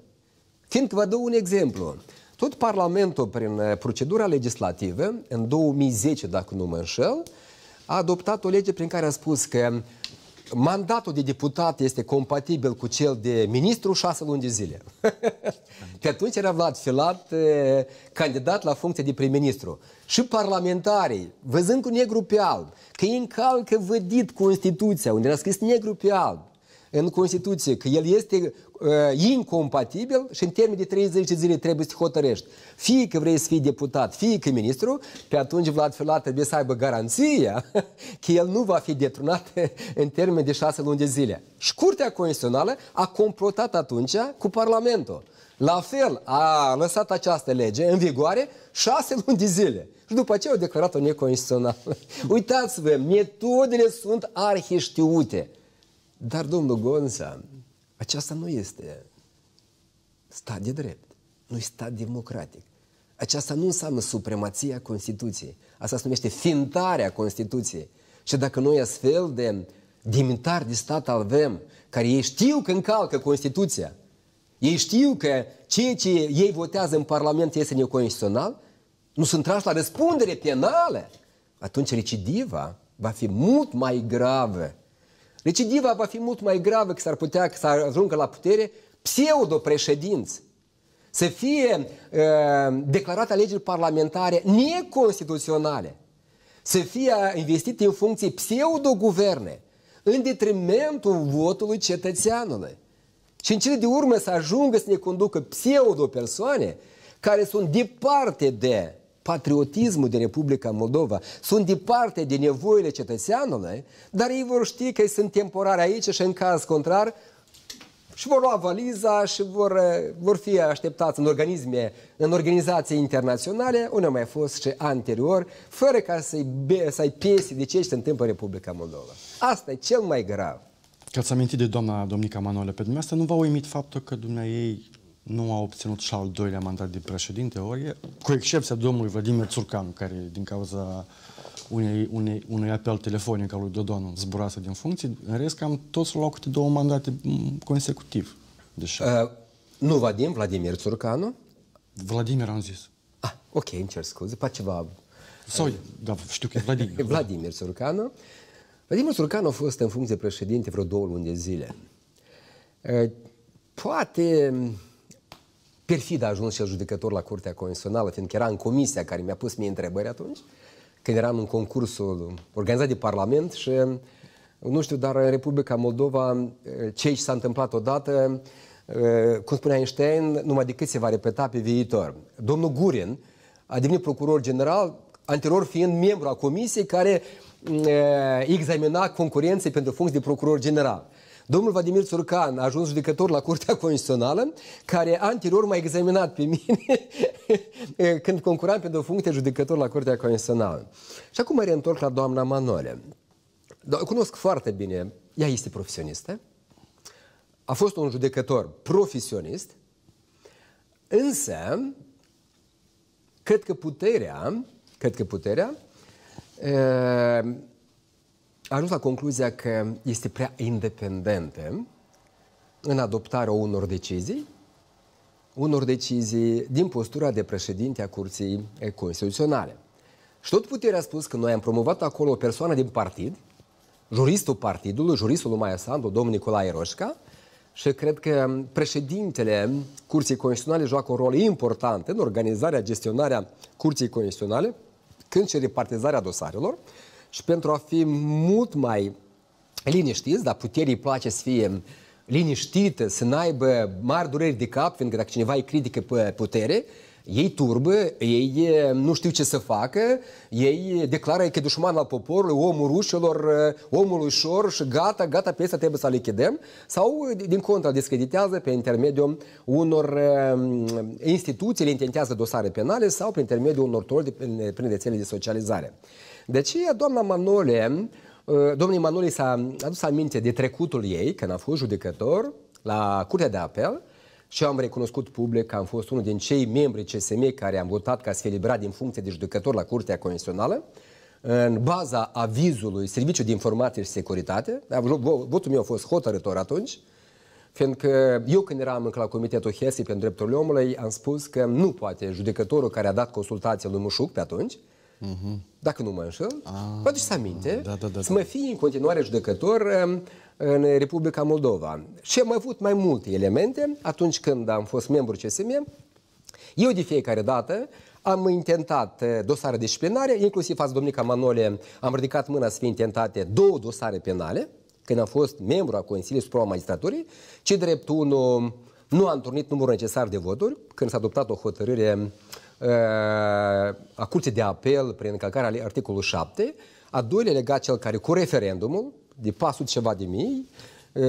Fiindcă vă dau un exemplu. Tot Parlamentul, prin eh, procedura legislativă, în 2010, dacă nu mă înșel, a adoptat o lege prin care a spus că mandatul de deputat este compatibil cu cel de ministru șase luni de zile. Pe (laughs) atunci era Vlad Filat eh, candidat la funcție de prim-ministru. Și parlamentarii, văzând cu negru pe alb, că ei încalcă vădit Constituția, unde era scris negru pe alb, în Constituție, că el este uh, incompatibil și în termen de 30 de zile trebuie să te hotărești. Fie că vrei să fii deputat, fie că ministru, pe atunci Vlad Filat trebuie să aibă garanția (laughs) că el nu va fi detronat (laughs) în termen de 6 luni de zile. Și Curtea Constituțională a complotat atunci cu Parlamentul. La fel, a lăsat această lege în vigoare șase luni de zile. Și după ce au declarat-o neconstituțională. (laughs) Uitați-vă, metodele sunt arhiștiute. Dar, domnul Gonța, aceasta nu este stat de drept, nu este stat democratic. Aceasta nu înseamnă supremația Constituției. Asta se numește fintarea Constituției. Și dacă noi astfel de dimitari de stat avem, care ei știu că încalcă Constituția, ei știu că ceea ce ei votează în Parlament este neconstituțional, nu sunt trași la răspundere penală, atunci recidiva va fi mult mai gravă Recidiva va fi mult mai gravă că s-ar putea să ajungă la putere pseudo pseudo-președinți Să fie uh, declarate alegeri parlamentare neconstituționale. Să fie investite în funcții pseudo-guverne în detrimentul votului cetățeanului. Și în cele de urmă să ajungă să ne conducă pseudo-persoane care sunt departe de patriotismul din Republica Moldova, sunt departe de nevoile cetățeanului, dar ei vor ști că ei sunt temporari aici și în caz contrar și vor lua valiza și vor, eh, vor fi așteptați în organisme, în organizații internaționale, unde mai fost și anterior, fără ca să-i, să piese de ce se întâmplă în Republica Moldova. Asta e cel mai grav. Că ați amintit de doamna Domnica Manole, pe dumneavoastră nu v-a uimit faptul că dumneai ei nu a obținut și al doilea mandat de președinte, ori, cu excepția domnului Vladimir Țurcanu, care din cauza unei, unei, unui apel telefonic al lui Dodon zburase din funcție, în rest cam toți l-au câte două mandate mm, consecutiv. Deci, uh, nu Vadim, Vladimir Țurcanu? Vladimir am zis. Ah, ok, îmi cer scuze, pa ceva... Sau, da, știu că e Vladimir. (laughs) Da. Vladimir Țurcanu. Vladimir Țurcanu a fost în funcție președinte vreo două luni de zile. Uh, poate perfid a ajuns și judecător la Curtea Constituțională, fiindcă era în comisia care mi-a pus mie întrebări atunci, când eram în concursul organizat de Parlament și, nu știu, dar în Republica Moldova, ce s-a întâmplat odată, cum spunea Einstein, numai decât se va repeta pe viitor. Domnul Gurin a devenit procuror general, anterior fiind membru a comisiei care eh, examina concurenței pentru funcții de procuror general. Domnul Vladimir Țurcan a ajuns judecător la Curtea Constituțională, care anterior m-a examinat pe mine (laughs) când concuram pentru funcție judecător la Curtea Constituțională. Și acum mă reîntorc la doamna Manole. Cunosc foarte bine, ea este profesionistă, a fost un judecător profesionist, însă cred că puterea, cred că puterea a ajuns la concluzia că este prea independentă în adoptarea unor decizii, unor decizii din postura de președinte a Curții Constituționale. Și tot puterea a spus că noi am promovat acolo o persoană din partid, juristul partidului, juristul lui Maia Sandu, domnul Nicolae Roșca, și cred că președintele Curții Constituționale joacă un rol important în organizarea, gestionarea Curții Constituționale, când și repartizarea dosarelor și pentru a fi mult mai liniștiți, dar puterii îi place să fie liniștite, să n-aibă mari dureri de cap, fiindcă dacă cineva îi critică pe putere, ei turbă, ei nu știu ce să facă, ei declară că e dușman al poporului, omul rușilor, omul ușor și gata, gata, pe asta trebuie să-l lichidăm, sau din contra discreditează pe intermediul unor um, instituții, le intentează dosare penale sau prin intermediul unor troli prin rețele de socializare. De aceea, doamna Manole, ă, domnul Manole s-a adus aminte de trecutul ei, când a fost judecător la Curtea de Apel, și am recunoscut public că am fost unul din cei membri CSM care am votat ca să fie liberat din funcție de judecător la Curtea convențională, în baza avizului Serviciul de Informație și Securitate. Votul meu a fost hotărător atunci, fiindcă eu când eram încă la Comitetul HESI pentru drepturile omului, am spus că nu poate judecătorul care a dat consultație lui Mușuc pe atunci, uh-huh. dacă nu mă înșel, ah, aduceți aminte, da, da, da, să mă da. fie în continuare judecător în Republica Moldova. Și am avut mai multe elemente atunci când am fost membru CSM. Eu de fiecare dată am intentat eh, dosare disciplinare, inclusiv față domnica Manole am ridicat mâna să fie intentate două dosare penale, când am fost membru a Consiliului Supra Magistraturii, ci drept unul nu a întâlnit numărul necesar de voturi, când s-a adoptat o hotărâre uh, Eh, a Curții de Apel prin încălcarea articolului 7, a doilea legat cel care cu referendumul, de pasul ceva de mii eh,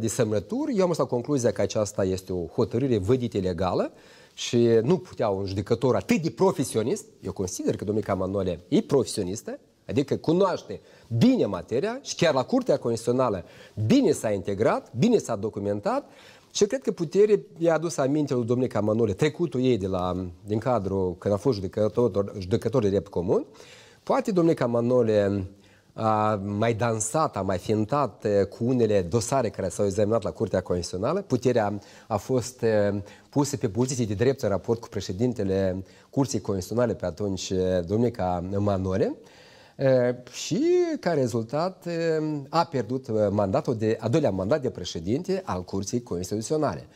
de semnături, eu am ajuns la concluzia că aceasta este o hotărâre vădită legală și nu putea un judecător atât de profesionist, eu consider că domnica Manole e profesionistă, adică cunoaște bine materia și chiar la Curtea Constituțională bine s-a integrat, bine s-a documentat și cred că putere i-a adus aminte lui domnul Camanule, trecutul ei de la, din cadrul, când a fost judecător, judecător de drept comun. Poate domnul Manole a mai dansat, a mai fintat eh, cu unele dosare care s-au examinat la Curtea Constituțională. Puterea a fost eh, pusă pe poziții de drept în raport cu președintele Curții Constituționale pe atunci, eh, Domnica Manole și ca rezultat a pierdut mandatul de, a doilea mandat de președinte al Curții Constituționale.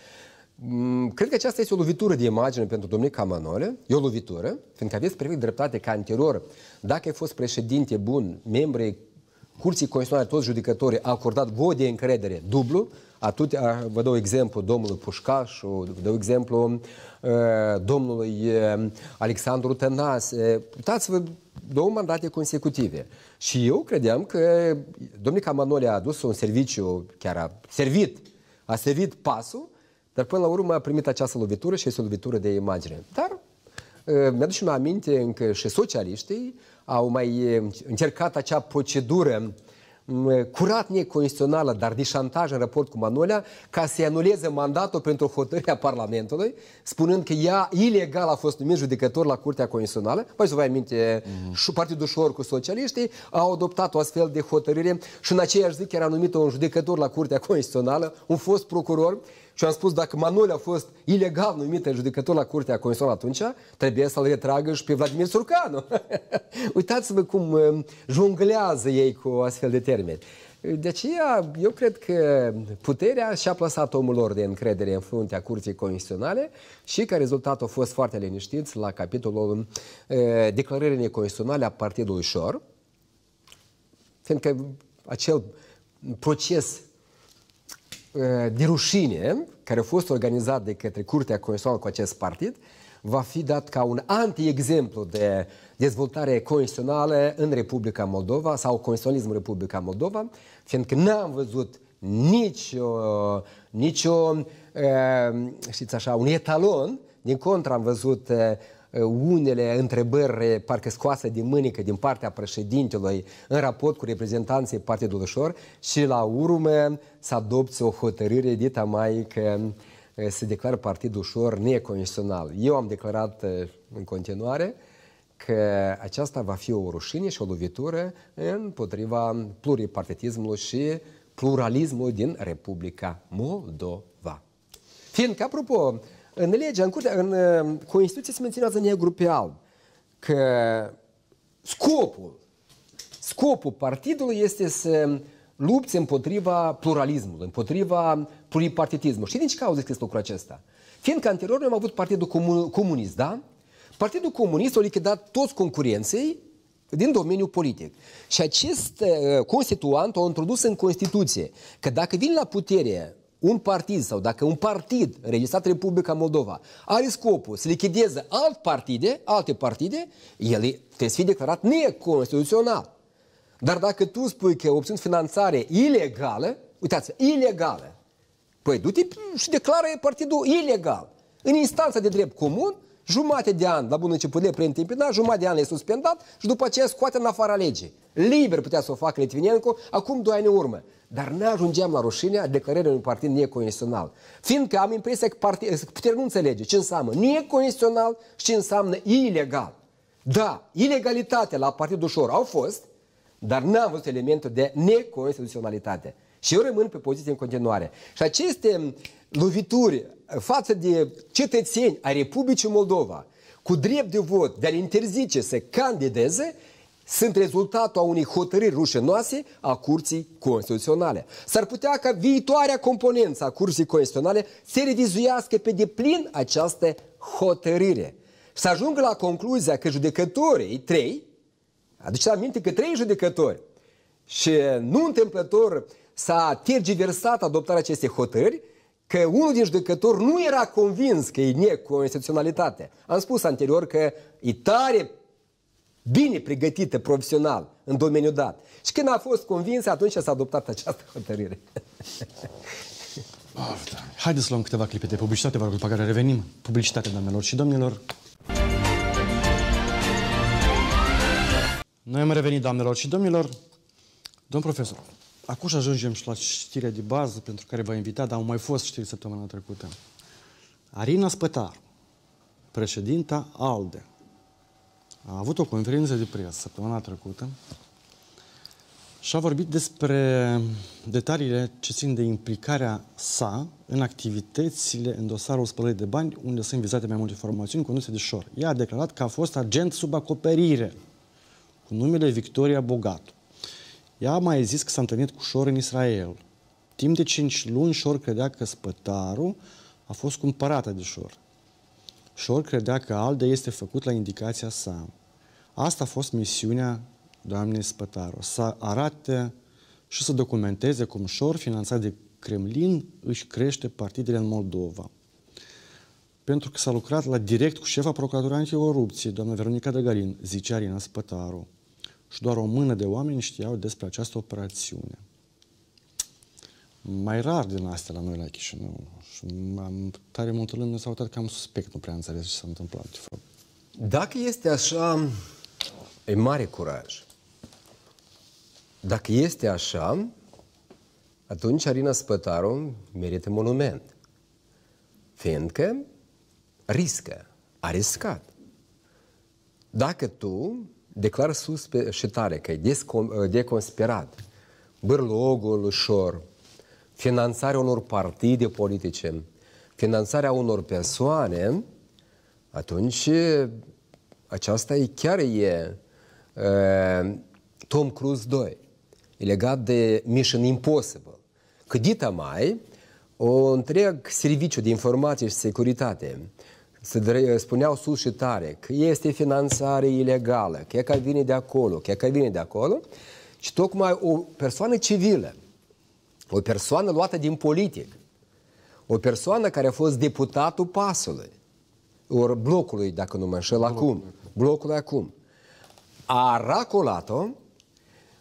Mm, cred că aceasta este o lovitură de imagine pentru domnul Camanole, e o lovitură, fiindcă aveți perfect dreptate ca anterior, dacă ai fost președinte bun, membrii Curții Constituționale, toți judecătorii, au acordat vot de încredere dublu, atunci vă dau exemplu domnului Pușcașu, vă dau exemplu domnului Alexandru Tănase. Uitați-vă, două mandate consecutive. Și eu credeam că domnul Camanole a adus un serviciu, chiar a servit, a servit pasul, dar până la urmă a primit această lovitură și este o lovitură de imagine. Dar mi mai aminte încă și socialiștii au mai încercat acea procedură curat neconstituțională, dar de șantaj în raport cu Manolea, ca să-i anuleze mandatul pentru hotărârea Parlamentului, spunând că ea ilegal a fost numit judecător la Curtea Constituțională. Păi să vă aminte, mm-hmm. Partidul Șor cu socialiștii au adoptat o astfel de hotărâre și în aceeași zi chiar a numit un judecător la Curtea Constituțională, un fost procuror, și am spus, dacă Manole a fost ilegal numit în judecător la Curtea Constituțională atunci, trebuie să-l retragă și pe Vladimir Surcanu. (laughs) Uitați-vă cum um, jonglează ei cu astfel de termeni. De aceea, eu cred că puterea și-a plasat omul lor de încredere în fruntea curții constituționale și că rezultatul a fost foarte liniștit la capitolul e, um, declarării neconstituționale a Partidului Șor, fiindcă acel proces Eh, de rușine, care a fost organizat de către Curtea Constituțională cu acest partid, va fi dat ca un anti-exemplu de dezvoltare constituțională în Republica Moldova sau constituționalism în Republica Moldova, fiindcă n-am văzut nicio, uh, nicio uh, știți așa, un etalon din contra am văzut uh, Uh, unele întrebări parcă scoase din mânică din partea președintelui în raport cu reprezentanții Partidului Ușor și la urmă să adopți o hotărâre dita mai că uh, se declară Partidul Ușor neconstitucional. Eu am declarat uh, în continuare că aceasta va fi o rușine și o lovitură împotriva pluripartitismului și pluralismului din Republica Moldova. Fiindcă, apropo, în legea, în, curte, în uh, Constituție se menționează negru pe alb că scopul, scopul partidului este să lupți împotriva pluralismului, împotriva pluripartitismului. Și din ce cauză este lucrul acesta? Fiindcă anterior noi am avut Partidul Comun- Comunist, da? Partidul Comunist a lichidat toți concurenței din domeniul politic. Și acest uh, constituant o introdus în Constituție că dacă vin la putere un partid sau dacă un partid înregistrat în Republica Moldova are scopul să lichideze alt partide, alte partide, el trebuie să fie declarat neconstituțional. Dar dacă tu spui că obțin finanțare ilegală, uitați ilegală, păi du-te și declară partidul ilegal. În instanța de drept comun, jumate de an, la bun început le preîntâmpinat, jumate de an le suspendat și după aceea scoate în afara legii liber putea să o facă Litvinenko acum doi ani în urmă. Dar nu ajungeam la rușinea declarării unui partid neconstituțional. Fiindcă am impresia că puterea nu înțelege ce înseamnă neconstituțional și ce înseamnă ilegal. Da, ilegalitatea la partidul ușor au fost, dar n-am văzut elementul de neconstituționalitate. Și eu rămân pe poziție în continuare. Și aceste lovituri față de cetățeni a Republicii Moldova, cu drept de vot de a interzice să candideze, sunt rezultatul a unei hotărâri rușinoase a Curții Constituționale. S-ar putea ca viitoarea componență a Curții Constituționale să revizuiască pe deplin această hotărâre. Să ajungă la concluzia că judecătorii, trei, aduceți aminte că trei judecători și nu întâmplător s-a tergiversat adoptarea acestei hotărâri, că unul din judecători nu era convins că e neconstituționalitate. Am spus anterior că e tare bine pregătită profesional în domeniul dat. Și când a fost convins? atunci s-a adoptat această (laughs) hotărâre. Oh, da. Haideți să luăm câteva clipe de publicitate, vă rog, după care revenim. Publicitate, doamnelor și domnilor. Noi am revenit, doamnelor și domnilor. Domn profesor, acum ajungem și la știrea de bază pentru care v-a invitat, dar au mai fost știri săptămâna trecută. Arina Spătar, președinta ALDE, a avut o conferință de presă săptămâna trecută și a vorbit despre detaliile ce țin de implicarea sa în activitățile în dosarul spălării de bani, unde sunt vizate mai multe informații conduse de șor. Ea a declarat că a fost agent sub acoperire, cu numele Victoria Bogatu. Ea a mai zis că s-a întâlnit cu șor în Israel. Timp de 5 luni, șor credea că spătarul a fost cumpărată de șor. Șor credea că ALDE este făcut la indicația sa. Asta a fost misiunea doamnei Spătaru, să arate și să documenteze cum Șor, finanțat de Kremlin, își crește partidele în Moldova. Pentru că s-a lucrat la direct cu șefa procuraturii anticorupție, doamna Veronica Dăgalin, zicea Arina Spătaru. Și doar o mână de oameni știau despre această operațiune mai rar din astea la noi la Chișinău. Și am, tare multă lume s-a uitat cam suspect, nu prea înțeles ce s-a întâmplat, de fapt. Dacă este așa, e mare curaj. Dacă este așa, atunci Arina Spătaru merită monument. Fiindcă riscă, a riscat. Dacă tu declar sus și tare că e deconspirat, bârlogul ușor, finanțarea unor partide politice, finanțarea unor persoane, atunci aceasta e chiar e uh, Tom Cruise 2, e legat de Mission Impossible. Că dita mai, o întreg serviciu de informație și securitate se spuneau sus și tare că este finanțare ilegală, că e că vine de acolo, că e că vine de acolo, și tocmai o persoană civilă o persoană luată din politic. O persoană care a fost deputatul pasului. Ori blocului, dacă nu mă înșel, acum. Blocului acum. A racolat-o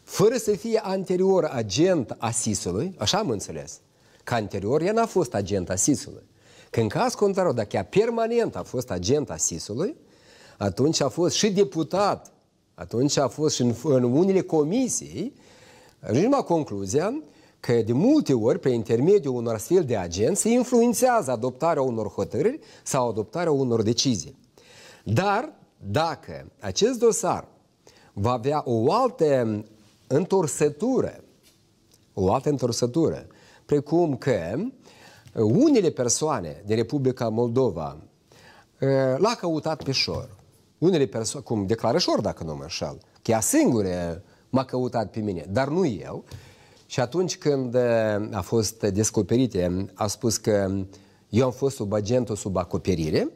fără să fie anterior agent a SIS-ului, așa am înțeles, că anterior ea n-a fost agent a SIS-ului. Când caz contrar, dacă ea permanent a fost agent a SIS-ului, atunci a fost și deputat, atunci a fost și în, în unele comisii, ajungem la concluzia că de multe ori, prin intermediul unor astfel de agenți, se influențează adoptarea unor hotărâri sau adoptarea unor decizii. Dar dacă acest dosar va avea o altă întorsătură, o altă întorsătură, precum că uh, unele persoane din Republica Moldova uh, l-a căutat pe șor. Unele persoane, cum declară șor, dacă nu mă înșel, că singure m-a căutat pe mine, dar nu eu, și atunci când eh, a fost descoperite, a spus că eu am fost sub agentul sub acoperire,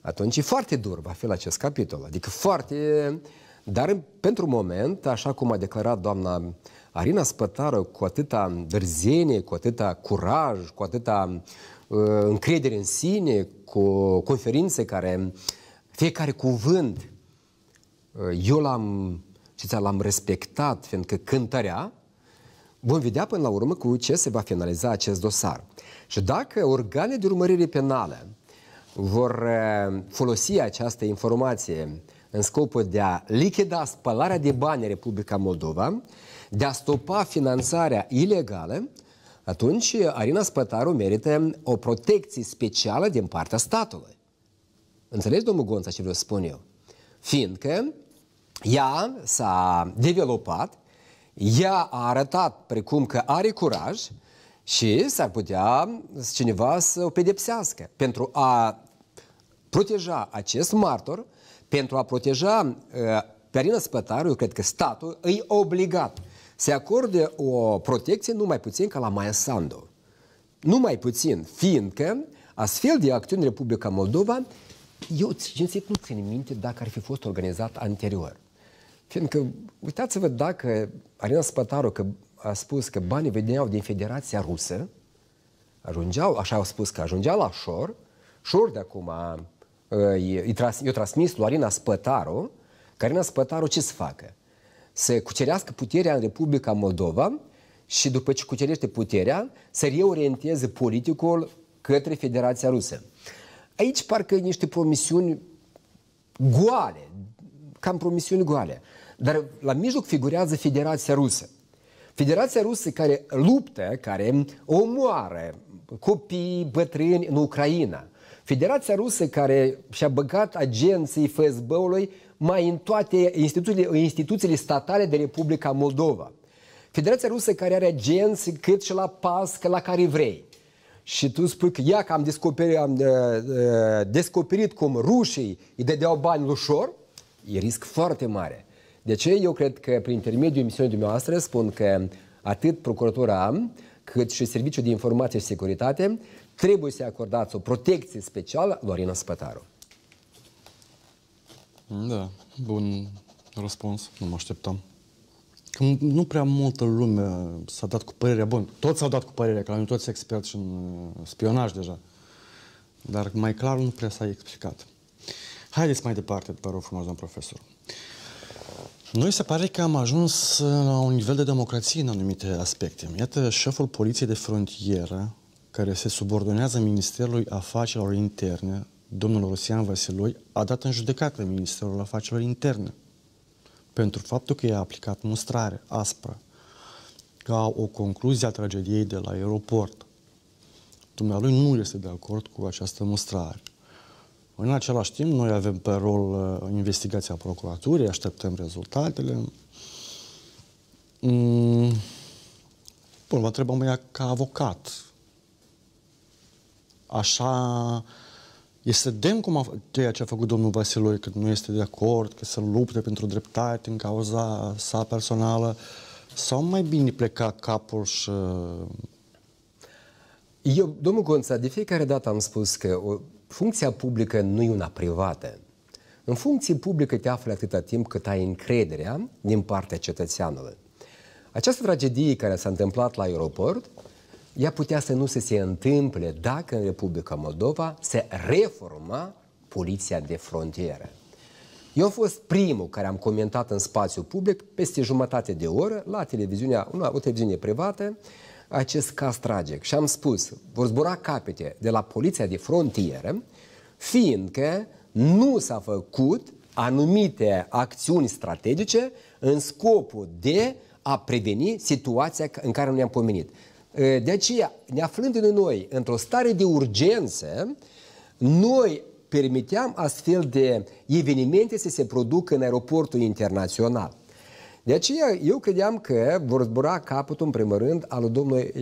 atunci e foarte dur va fi la acest capitol. Adică foarte... Dar pentru moment, așa cum a declarat doamna Arina Spătară cu atâta dârzenie, cu atâta curaj, cu atâta uh, încredere în sine, cu conferințe care fiecare cuvânt uh, eu l-am l-am respectat, fiindcă cântărea Vom vedea până la urmă cu ce se va finaliza acest dosar. Și dacă organele de urmărire penală vor eh, folosi această informație în scopul de a lichida spălarea de bani în Republica Moldova, de a stopa finanțarea ilegală, atunci Arina Spătaru merită o protecție specială din partea statului. Înțelegi, domnul Gonța, ce vreau să spun eu? Fiindcă ea s-a developat ea a arătat precum că are curaj și s-ar putea cineva să o pedepsească pentru a proteja acest martor, pentru a proteja uh, pe Arina Spătaru, eu cred că statul îi obligat să acorde o protecție numai puțin ca la Maia Sandu. Numai puțin, fiindcă astfel de acțiuni Republica Moldova, eu cinstit nu țin minte dacă ar fi fost organizat anterior. Fiindcă, uitați-vă dacă Arina Spătaru că a spus că banii veneau din Federația Rusă, ajungeau, așa au spus că ajungea la Șor, Șor de acum i-a transmis lui Arina Spătaru, că Arina Spătaru ce să facă? Să cucerească puterea în Republica Moldova și după ce cucerește puterea, să reorienteze politicul către Federația Rusă. Aici parcă niște promisiuni goale, cam promisiuni goale. Dar la mijloc figurează Federația Rusă. Federația Rusă care luptă, care omoară copii, bătrâni în Ucraina. Federația Rusă care și-a băgat agenții FSB-ului mai în toate instituțiile, instituțiile statale de Republica Moldova. Federația Rusă care are agenți cât și la pas, că la care vrei. Și tu spui că ia că am descoperit, am uh, uh, descoperit cum rușii îi dădeau bani ușor, e risc foarte mare. De ce? Eu cred că prin intermediul emisiunii dumneavoastră spun că atât Procuratura cât și Serviciul de Informație și Securitate trebuie să acordați o protecție specială Lorina Spătaru. Da, bun răspuns, nu mă așteptam. Că nu prea multă lume s-a dat cu părerea, bun, toți s-au dat cu părerea, că la noi toți experți în uh, spionaj deja, dar mai clar nu prea s-a explicat. Haideți mai departe, vă rog frumos, domn profesor. Noi se pare că am ajuns la un nivel de democrație în anumite aspecte. Iată, șeful poliției de frontieră, care se subordonează Ministerului Afacerilor Interne, domnul Rusian Vasilui, a dat în judecată Ministerul Afacerilor Interne pentru faptul că i-a aplicat mustrare aspră ca o concluzie a tragediei de la aeroport. Dumnealui nu este de acord cu această mustrare. În același timp, noi avem pe rol uh, investigația procuraturii, așteptăm rezultatele. Mm. Bun, vă întrebăm ea ca avocat. Așa este demn cum a, ceea ce a făcut domnul Vasiloi, că nu este de acord, că să lupte pentru dreptate în cauza sa personală, sau mai bine pleca capul și... Uh, Eu, domnul Gonța, de fiecare dată am spus că o, funcția publică nu e una privată. În funcție publică te afli atâta timp cât ai încrederea din partea cetățeanului. Această tragedie care s-a întâmplat la aeroport, ea putea să nu se, se întâmple dacă în Republica Moldova se reforma poliția de frontieră. Eu am fost primul care am comentat în spațiu public peste jumătate de oră la televiziunea, una, o televiziune privată, uh, acest caz tragic și am spus, vor zbura capete de la poliția de frontieră, fiindcă nu s-a făcut anumite acțiuni strategice în scopul de a preveni situația în care ne-am pomenit. De aceea, ne aflând în noi într-o stare de urgență, noi permiteam astfel de evenimente să se producă în aeroportul internațional. De aceea, eu credeam că vor zbura capătul, în primul rând, al domnului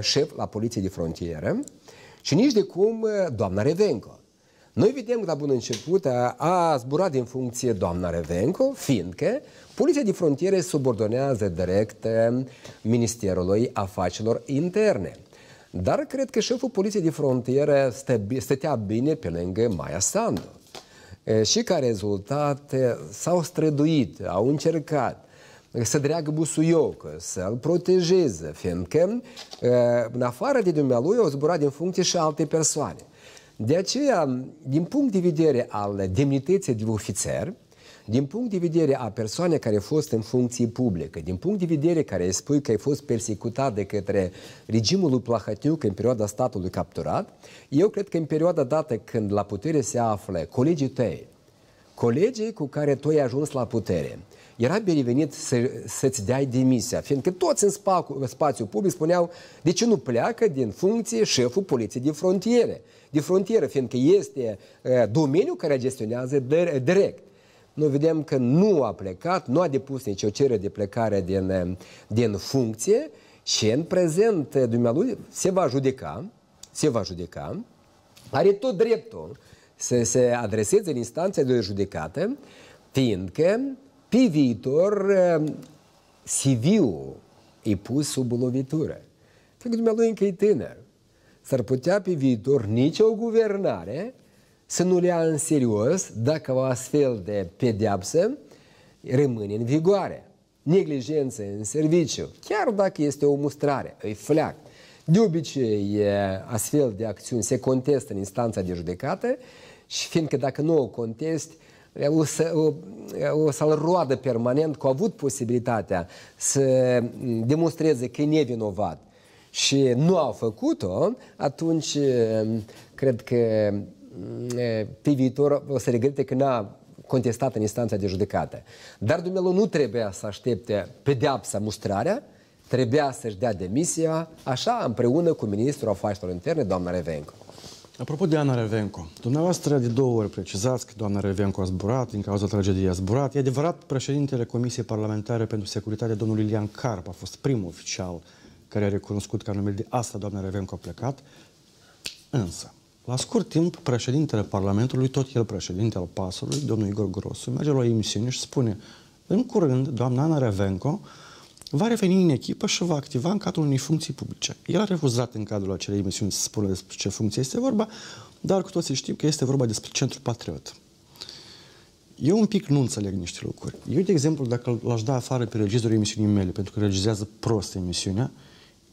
șef la Poliție de Frontieră și nici de cum doamna Revenco. Noi vedem că la bun început a, a zburat din funcție doamna Revenco, fiindcă Poliția de frontieră subordonează direct Ministerului Afacerilor Interne. Dar cred că șeful Poliției de Frontieră stătea bine pe lângă Maia Sandu. și ca rezultat s-au străduit, au încercat, să dreagă busuiocă, să-l protejeze, fiindcă în afară de dumnealui au zburat din funcție și alte persoane. De aceea, din punct de vedere al demnității de ofițer, din punct de vedere a persoanei care a fost în funcție publică, din punct de vedere care îi spui că ai fost persecutat de către regimul lui Plahotniuc în perioada statului capturat, eu cred că în perioada dată când la putere se află colegii tăi, colegii cu care tu ai ajuns la putere, era binevenit să, să-ți dai demisia, fiindcă toți în spațiu public spuneau de ce nu pleacă din funcție șeful poliției de frontiere. De frontieră, fiindcă este uh, domeniul care gestionează direct noi vedem că nu a plecat, nu a depus nicio cerere de plecare din, uh, din funcție și în prezent uh, dumnealui se va judeca, se va judeca, are tot dreptul să se adreseze în instanțe de judecată, fiindcă pe viitor, ehm, CV-ul e pus sub lovitură. Pentru că dumneavoastră încă e tânăr. S-ar putea pe viitor nicio guvernare să nu le ia în serios dacă o astfel de pedeapsă rămâne în vigoare. Neglijență în serviciu, chiar dacă este o mustrare, îi fleac. De obicei, astfel de acțiuni se contestă în instanța de judecată și fiindcă dacă nu o contesti, o, să, o, o să-l roadă permanent că a avut posibilitatea să demonstreze că e nevinovat și nu a făcut-o, atunci cred că pe viitor o să regrete că n-a contestat în instanța de judecată. Dar Dumnezeu nu trebuia să aștepte pedeapsa, mustrarea, trebuia să-și dea demisia, așa, împreună cu ministrul afacerilor interne, doamna Revenco. Apropo de Ana Revenco, dumneavoastră de două ori precizați că doamna Revenco a zburat din cauza tragediei a zburat. E adevărat, președintele Comisiei Parlamentare pentru Securitate, domnul Ilian Carp, a fost primul oficial care a recunoscut că numele de asta doamna Revenco a plecat. Însă, la scurt timp, președintele Parlamentului, tot el președinte al pasului, domnul Igor Grosu, merge la emisiune și spune în curând, doamna Ana Revenco va reveni în echipă și va activa în cadrul unei funcții publice. El a refuzat în cadrul acelei emisiuni să spună despre ce funcție este vorba, dar cu toții știm că este vorba despre Centrul Patriot. Eu un pic nu înțeleg niște lucruri. Eu, de exemplu, dacă l-aș da afară pe regizorul emisiunii mele, pentru că regizează prost emisiunea,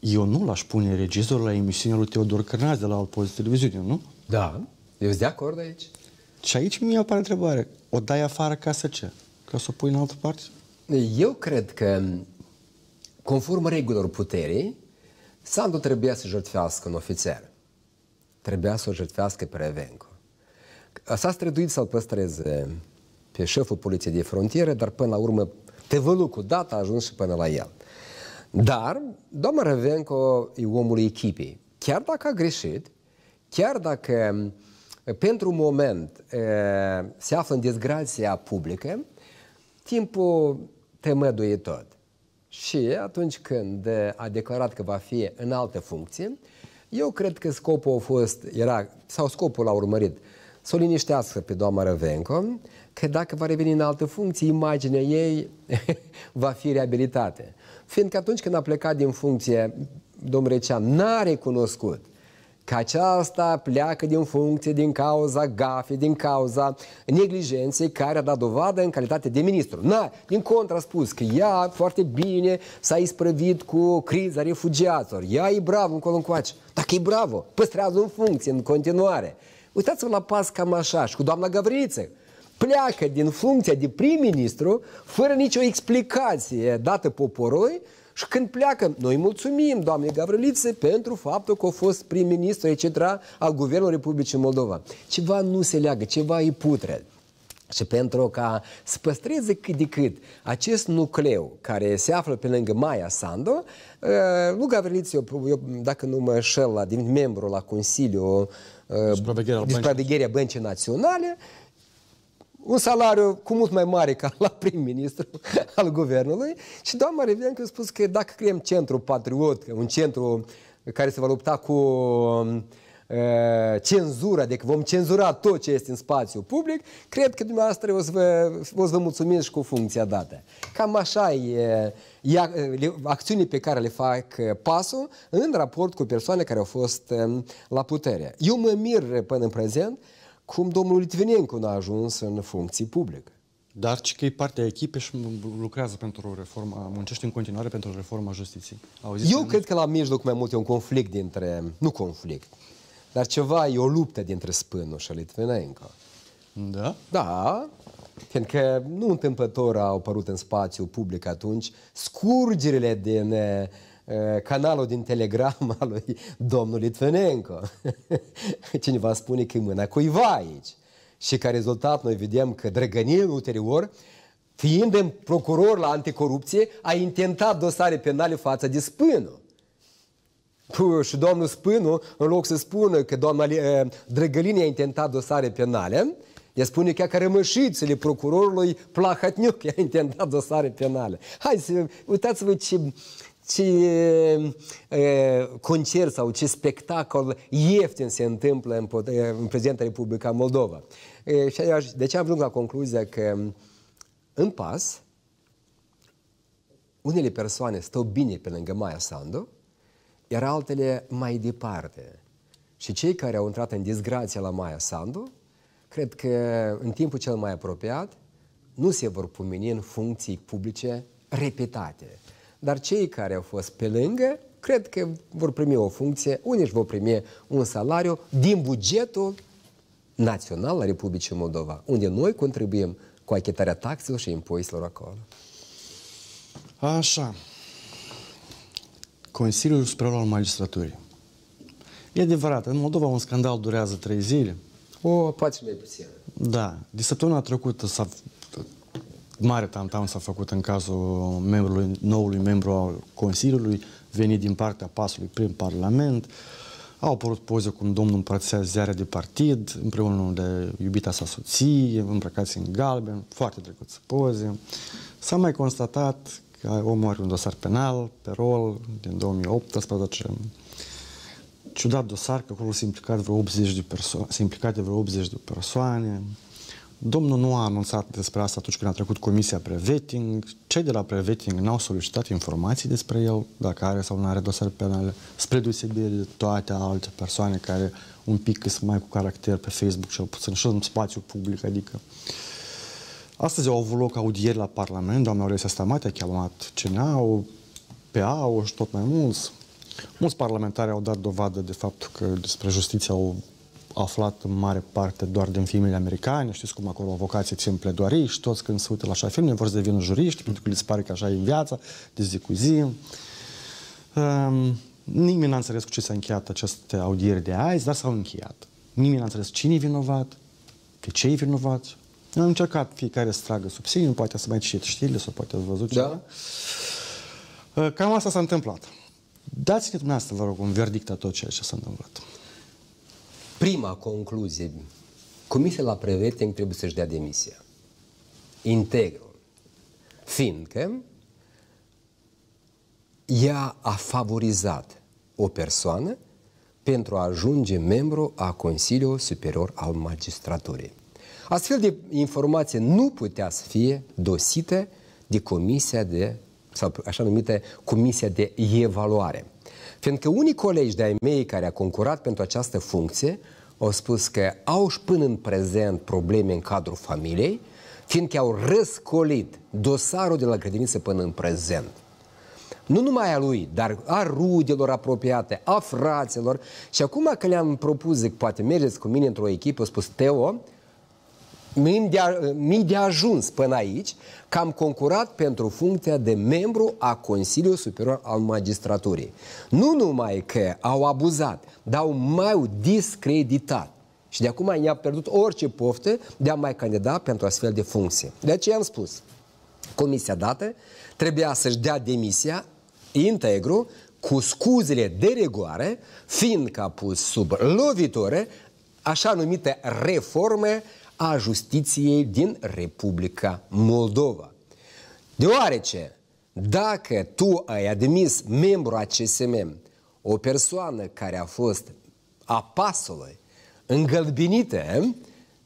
eu nu l-aș pune regizorul la emisiunea lui Teodor Cărnaz de la Alpoz Televiziune, nu? Da, eu sunt de acord aici. Și aici mi apare întrebare. O dai afară ca să ce? Ca să o pui în altă parte? Eu cred că conform regulilor puterii, Sandu trebuia să jertfească un ofițer. Trebuia să o jertfească pe Revenco. S-a străduit să-l păstreze pe șeful poliției de frontieră, dar până la urmă tevălu cu data a ajuns și până la el. Dar doamna Revenco e omul echipei. Chiar dacă a greșit, chiar dacă eh, pentru un moment eh, se află în dezgrația publică, timpul te tot și atunci când eh, a declarat că va fi în altă funcție, eu cred că scopul a fost, era, sau scopul a urmărit, să o liniștească pe doamna Răvenco, că dacă va reveni în altă funcție, imaginea ei (laughs) va fi reabilitată. Fiindcă atunci când a plecat din funcție, domnul Recean n-a recunoscut că aceasta pleacă din funcție din cauza gafei, din cauza neglijenței care a dat dovadă în calitate de ministru. Na, din contra a spus că ea foarte bine s-a isprăvit cu criza refugiaților. Ea e bravo încolo încoace. Dacă e bravo, păstrează în funcție în continuare. Uitați-vă la pas cam așa și cu doamna Gavriță pleacă din funcția de prim-ministru fără nicio explicație dată poporului și când pleacă, noi mulțumim doamne Gavrilițe pentru faptul că a fost prim-ministru, etc., al Guvernului Republicii Moldova. Ceva nu se leagă, ceva e putre. Și pentru ca să păstreze cât de cât acest nucleu care se află pe lângă Maia Sandu, nu ă, Gavrilițe, eu, eu, dacă nu mă șel la, din membru la Consiliul ă, Supravegherea Băncii Naționale, un salariu cu mult mai mare ca la prim-ministru (laughs) al guvernului și doamna Revencu a spus că dacă creăm centru patriot, un centru care se va lupta cu um, e, cenzura, adică vom cenzura tot ce este în spațiu public, cred că dumneavoastră o să vă, o să vă mulțumim și cu funcția dată. Cam așa e, e acțiunii pe care le fac pasul în raport cu persoane care au fost la putere. Eu mă mir până în prezent cum domnul Litvinencu n-a ajuns în funcții publică. Dar ce că e partea echipei și lucrează pentru reforma, muncește în continuare pentru reforma justiției. Auziți eu cred că la mijloc mai mult e un conflict dintre, nu conflict, dar ceva e o luptă dintre Spânu și Litvinenco. Da? Da, fiindcă nu întâmplător au apărut în spațiu public atunci scurgerile din uh, Eh, canalul din Telegram (laughs) al lui domnul Litvenenko. (laughs) Cineva spune că e mâna cuiva aici. Și ca rezultat noi vedem că Drăgănil ulterior, fiind procuror la anticorupție, a intentat dosare penale față de Spânul. și domnul Spânu, în loc să spună că doamna eh, Drăgălini a intentat dosare penale, el spune că că rămășițele procurorului Plahatniuc (laughs) a intentat dosare penale. Hai să uitați-vă ce ce e, concert sau ce spectacol ieftin se întâmplă în, în prezenta Republica Moldova. E, și de ce am ajuns la concluzia că în pas, unele persoane stau bine pe lângă Maia Sandu, iar altele mai departe. Și cei care au intrat în disgrație la Maia Sandu, cred că în timpul cel mai apropiat, nu se vor pomeni în funcții publice repetate. Dar cei care au fost pe lângă, cred că vor primi o funcție, unii își vor primi un salariu din bugetul național al Republicii Moldova, unde noi contribuim cu achitarea taxelor și impozitelor acolo. Așa. Consiliul Superior al Magistraturii. E adevărat, în Moldova un scandal durează trei zile. O, poate mai puțin. Da. De săptămâna trecută s-a mare tantam s-a făcut în cazul membrului, noului membru al Consiliului, venit din partea pasului prin Parlament. Au apărut poze cum domnul împărțea ziare de partid, împreună de iubita sa soție, îmbrăcați în galben, foarte drăguț poze. S-a mai constatat că omul are un dosar penal, pe rol, din 2018. Ciudat dosar, că acolo s a implicat vreo 80 de persoane, s-au implicat vreo 80 de persoane. Domnul nu a anunțat despre asta atunci când a trecut comisia preveting. Cei de la preveting n-au solicitat informații despre el, dacă are sau nu are dosare penale, spre deosebire de toate alte persoane care un pic sunt mai cu caracter pe Facebook, cel puțin, și în spațiu public, adică. Astăzi au avut loc audieri la Parlament, doamna Aurelia Stamate a chemat cna pe pa și tot mai mulți. Mulți parlamentari au dat dovadă de faptul că despre justiție au aflat în mare parte doar din filmele americane, știți cum acolo vocație țin pledoarii și toți când se uită la așa filme vor să devină juriști, pentru că li se pare că așa e în viața, de zi cu zi. Um, nimeni n-a înțeles cu ce s-a încheiat aceste audieri de azi, dar s-au încheiat. Nimeni n-a înțeles cine e vinovat, de ce e vinovat. Am încercat fiecare să tragă sub sine, poate să mai citit știrile sau poate ați văzut da. ceva. Ehm, cam asta s-a întâmplat. Dați-ne dumneavoastră, vă rog, un verdict a tot ceea ce s-a întâmplat prima concluzie, comisia la preveting trebuie să-și dea demisia. Integru. Fiindcă ea a favorizat o persoană pentru a ajunge membru a Consiliului Superior al Magistraturii. Astfel de informație nu putea să fie dosită de comisia de, sau așa numită comisia de evaluare. Fiindcă unii colegi de-ai mei care au concurat pentru această funcție au spus că au și până în prezent probleme în cadrul familiei, fiindcă au răscolit dosarul de la grădiniță până în prezent. Nu numai a lui, dar a rudelor apropiate, a fraților. Și acum că le-am propus, zic, poate mergeți cu mine într-o echipă, au spus, Teo, mi de, de ajuns până aici, că am concurat pentru funcția de membru a Consiliului Superior al Magistraturii. Nu numai că au abuzat, dar m-au discreditat. Și de acum i-a pierdut orice poftă de a mai candida pentru astfel de funcție. De aceea am spus, comisia dată trebuia să-și dea demisia integru cu scuzele de regoare, fiindcă a pus sub lovitore așa numite reforme uh, a justiției din Republica Moldova. Deoarece, dacă tu ai admis membru a CSM, o persoană care a fost apasolă, îngălbinită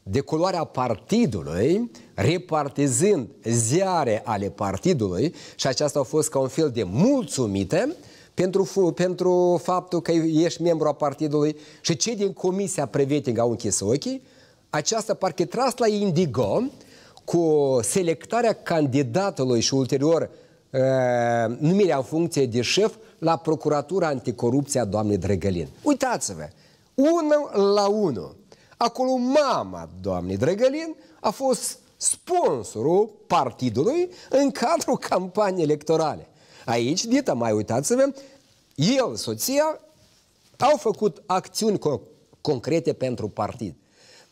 de culoarea partidului, repartizând ziare ale partidului și aceasta a fost ca un fel de mulțumită pentru, pentru faptul că ești membru a partidului și cei din Comisia Preveting au închis ochii această parcă tras la indigo cu selectarea candidatului și ulterior uh, numirea în funcție de șef la Procuratura Anticorupție a doamnei Drăgălin. Uitați-vă, unul la unul. Acolo mama doamnei Drăgălin a fost sponsorul partidului în cadrul campaniei electorale. Aici, Dita, mai uitați-vă, el, soția, au făcut acțiuni concrete pentru partid.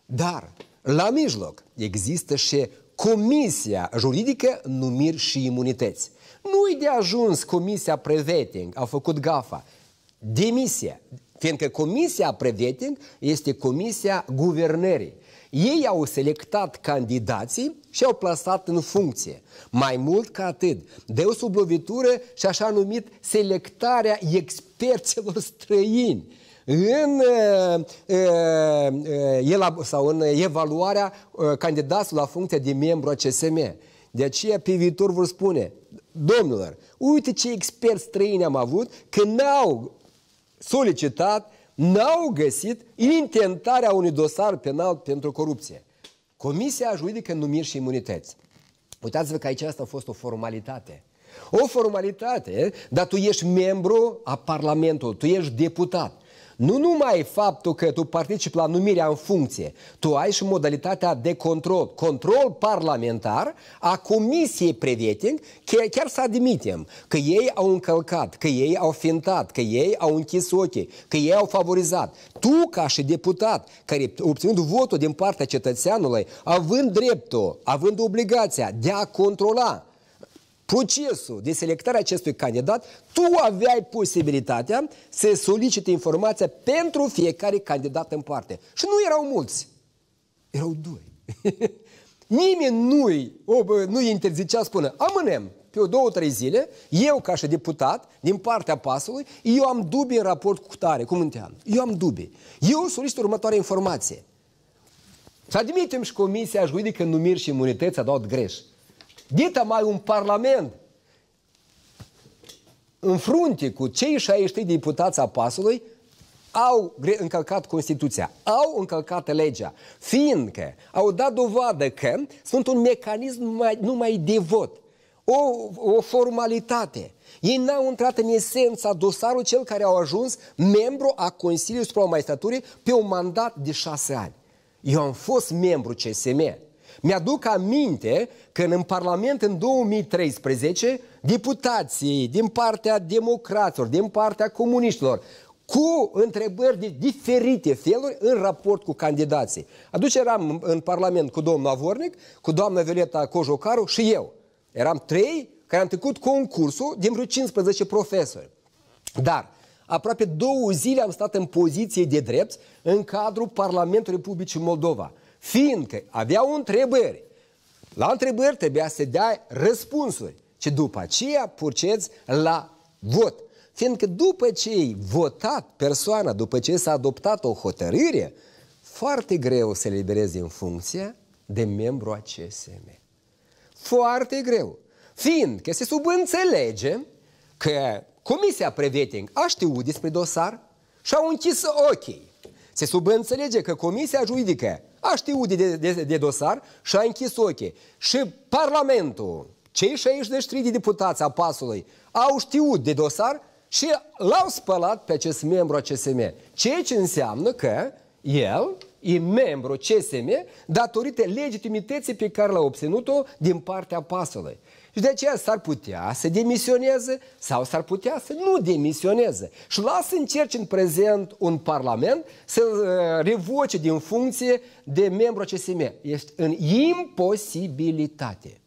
Dar, la mijloc, există și Comisia Juridică Numiri și Imunități. Nu-i de ajuns Comisia Preveting, a făcut gafa. Demisia, fiindcă Comisia Preveting este Comisia Guvernării. Ei au selectat candidații și au plasat în funcție. Mai mult ca atât, de o sublovitură și așa numit selectarea experților străini în, sau în evaluarea candidatului la funcție de membru a CSM. De aceea pe viitor vor spune, domnilor, uite ce experți străini am avut că n-au solicitat, n-au găsit intentarea unui dosar penal pentru corupție. Comisia juridică numiri și imunități. Uitați-vă că aici asta a fost o formalitate. O formalitate, dar tu ești membru a Parlamentului, tu ești deputat. Nu numai faptul că tu participi la numirea în funcție, tu ai și modalitatea de control, control parlamentar a Comisiei Preveting, chiar să admitem că ei au încălcat, că ei au fintat, că ei au închis ochii, că ei au favorizat. Tu, ca și deputat, care obținând votul din partea cetățeanului, având dreptul, având obligația de a controla procesul de selectare a acestui candidat, tu aveai posibilitatea să solicite informația pentru fiecare candidat în parte. Și nu erau mulți, erau doi. (laughs) Nimeni nu-i, nu-i interzicea, spune, amânem pe o două, trei zile, eu ca și deputat, din partea pasului, eu am dubii în raport cu tare, cu Muntean. Eu am dubii. Eu solicit următoarea informație. Să admitem și Comisia Juridică Numiri și Imunități a dat greș. Dita mai un parlament în frunte cu cei 63 deputați a pasului au încălcat Constituția, au încălcat legea, fiindcă au dat dovadă că sunt un mecanism mai, numai de vot, o, o formalitate. Ei n-au intrat în esența dosarul cel care au ajuns membru a Consiliului Supra Magistraturii pe un mandat de șase ani. Eu am fost membru CSM, mi-aduc aminte că în Parlament în 2013 deputații din partea democraților, din partea comuniștilor, cu întrebări de diferite feluri în raport cu candidații. Atunci eram în Parlament cu domnul Avornic, cu doamna Violeta Cojocaru și eu. Eram trei care am trecut concursul din vreo 15 profesori. Dar aproape două zile am stat în poziție de drept în cadrul Parlamentului Republicii Moldova – fiindcă aveau întrebări. La întrebări trebuia să dea răspunsuri, ce după aceea purceți la vot. Fiindcă după ce ai votat persoana, după ce s-a adoptat o hotărâre, foarte greu să liberezi în funcție de membru a CSM. Foarte greu. Fiindcă se subînțelege că Comisia Preveting a știut despre dosar și au închis ochii. Se subînțelege că Comisia Juridică a știut de, de, de dosar și a închis ochii. Și Parlamentul, cei 63 de deputați a pasului, au știut de dosar și l-au spălat pe acest membru a CSM. Ceea ce înseamnă că el e membru CSM datorită legitimității pe care l-a obținut-o din partea pasului. Și de aceea s-ar putea să demisioneze sau s-ar putea să nu demisioneze. Și lasă încerci în prezent un parlament să uh, revoce din funcție de membru CSM. Este în imposibilitate.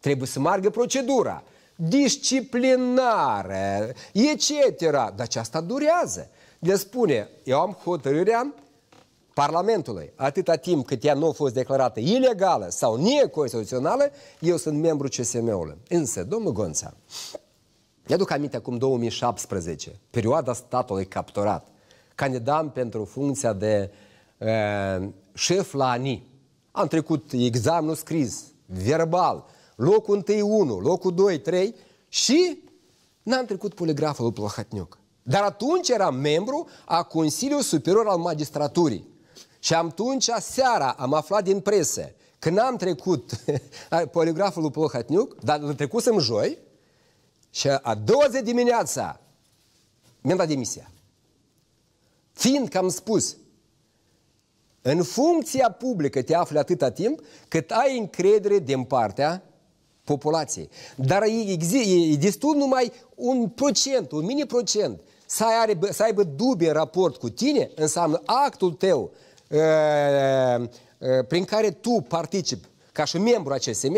Trebuie să margă procedura disciplinare, etc. Dar aceasta durează. Le spune, eu am hotărârea Parlamentului, atâta timp cât ea nu a fost declarată ilegală sau neconstituțională, eu sunt membru CSM-ului. Însă, domnul Gonța, ne aduc aminte acum 2017, perioada statului capturat, candidam pentru funcția de uh, șef la ANI. Am trecut examenul scris, verbal, locul 1, 1, locul 2, 3 și n-am trecut poligraful lui Plahotniuc. Dar atunci eram membru a Consiliului Superior al Magistraturii. Și atunci, seara, am aflat din presă că n-am trecut (laughs) poligraful lui Plohatniuc, dar trecut trecusem joi și a doua zi dimineața mi-am dat demisia. că am spus, în funcția publică te afli atâta timp cât ai încredere din partea populației. Dar e, e, e destul numai un procent, un mini procent să, are, să aibă dubii în raport cu tine, înseamnă actul tău prin care tu participi ca și membru CSM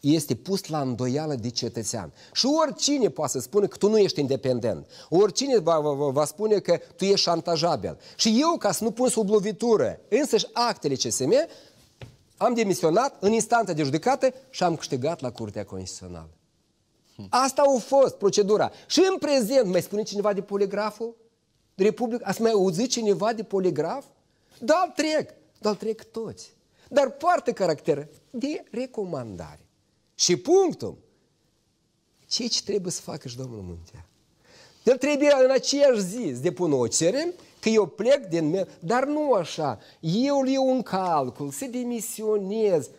este pus la îndoială de cetățean. Și oricine poate să spună că tu nu ești independent. Oricine va, va, va spune că tu ești șantajabil. Și eu, ca să nu pun sub lovitură însăși actele CSM, am demisionat în instanța de judecată și am câștigat la Curtea Constituțională. Asta a fost procedura. Și în prezent, mai spune cineva de poligraful? Republic, Ați mai auzit cineva de poligraf? Da, trec, dar trec toți. Dar poartă caracter de recomandare. Și punctul. Ce ce trebuie să facă și Domnul Muntea. El trebuie în aceeași zi să depun o cerere, că eu plec din meu, dar nu așa. Eu le iau un calcul, să demisionez.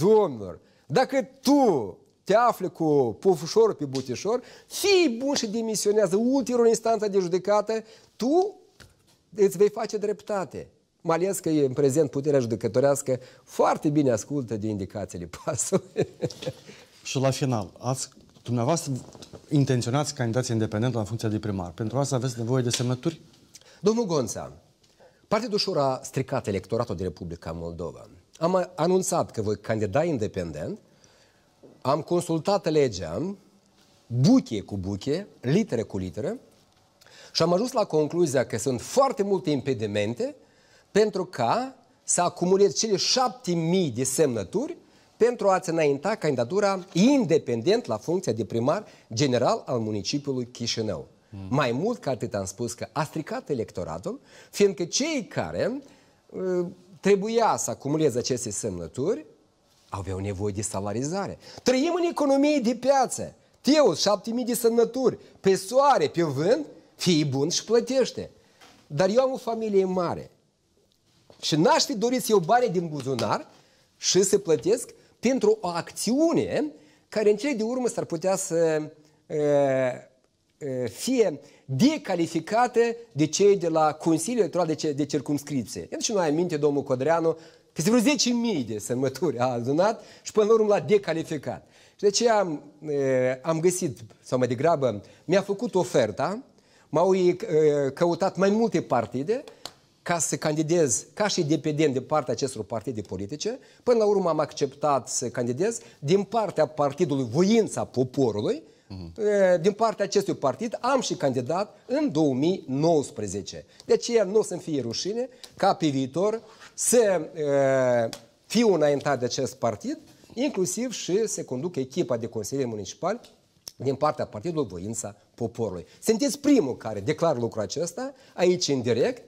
Domnul, dacă tu te afli cu pufușor pe butișor, fii bun și demisionează ulterior instanța de judecată, tu îți vei face dreptate mai ales că e în prezent puterea judecătorească, foarte bine ascultă de indicațiile (laughs) pasului. Și la final, ați, dumneavoastră intenționați candidații independent la funcția de primar. Pentru asta aveți nevoie de semnături? Domnul Gonța, Partidul Șur a stricat electoratul de Republica Moldova. Am anunțat că voi candida independent, am consultat legea, buche cu buche, litere cu litere, și am ajuns la concluzia că sunt foarte multe impedimente pentru ca să acumuleze cele șapte mii de semnături pentru a-ți înainta candidatura independent la funcția de primar general al municipiului Chișinău. Mm. Mai mult ca atât am spus că a stricat electoratul, fiindcă cei care ă, trebuia să acumuleze aceste semnături aveau nevoie de salarizare. Trăim în economie de piață. Teu, 7000 de semnături, pe soare, pe vânt, fii bun și plătește. Dar eu am o familie mare. Și n-aș fi dorit să iau bani din buzunar și să plătesc pentru o acțiune care în cele de urmă s-ar putea să fie decalificată de cei de la Consiliul Electoral de, de Circumscripție. Iată și ai minte domnul Codreanu, se vreo 10.000 de semnături a adunat și până la urmă l-a decalificat. Și de aceea am, am găsit, sau mai degrabă, mi-a făcut oferta, m-au căutat mai multe partide ca să candidez ca și dependent de partea acestor partide politice. Până la urmă am acceptat să candidez din partea partidului Voința Poporului, mhm. eh, din partea acestui partid am și candidat în 2019. De aceea nu o să-mi fie rușine ca pe viitor să uh, fiu înaintat de acest partid, inclusiv și să conduc echipa de consilier municipal din partea Partidului Voința Poporului. Sunteți primul care declară lucrul acesta aici în direct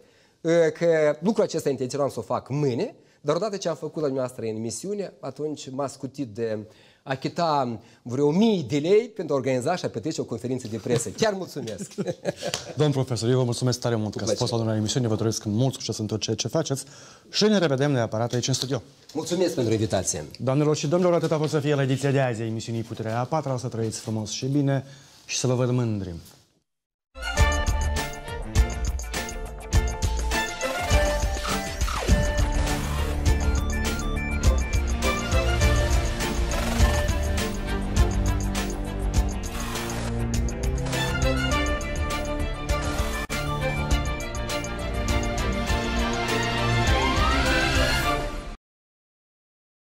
Ă, că lucrul acesta intenționam să o fac mâine, dar odată ce am făcut la noastră în misiune, atunci m-a scutit de a chita vreo mii de lei pentru a organiza și a petrece o conferință de presă. Chiar mulțumesc! (laughs) Domn profesor, eu vă mulțumesc tare mult că ați fost la dumneavoastră emisiune, vă doresc mult succes în tot ceea ce faceți și ne revedem neapărat aici în studio. Mulțumesc pentru invitație! Doamnelor și domnilor, atât a fost să fie la ediția de azi a emisiunii Puterea a patra, să trăiți frumos și bine și să vă văd mândri.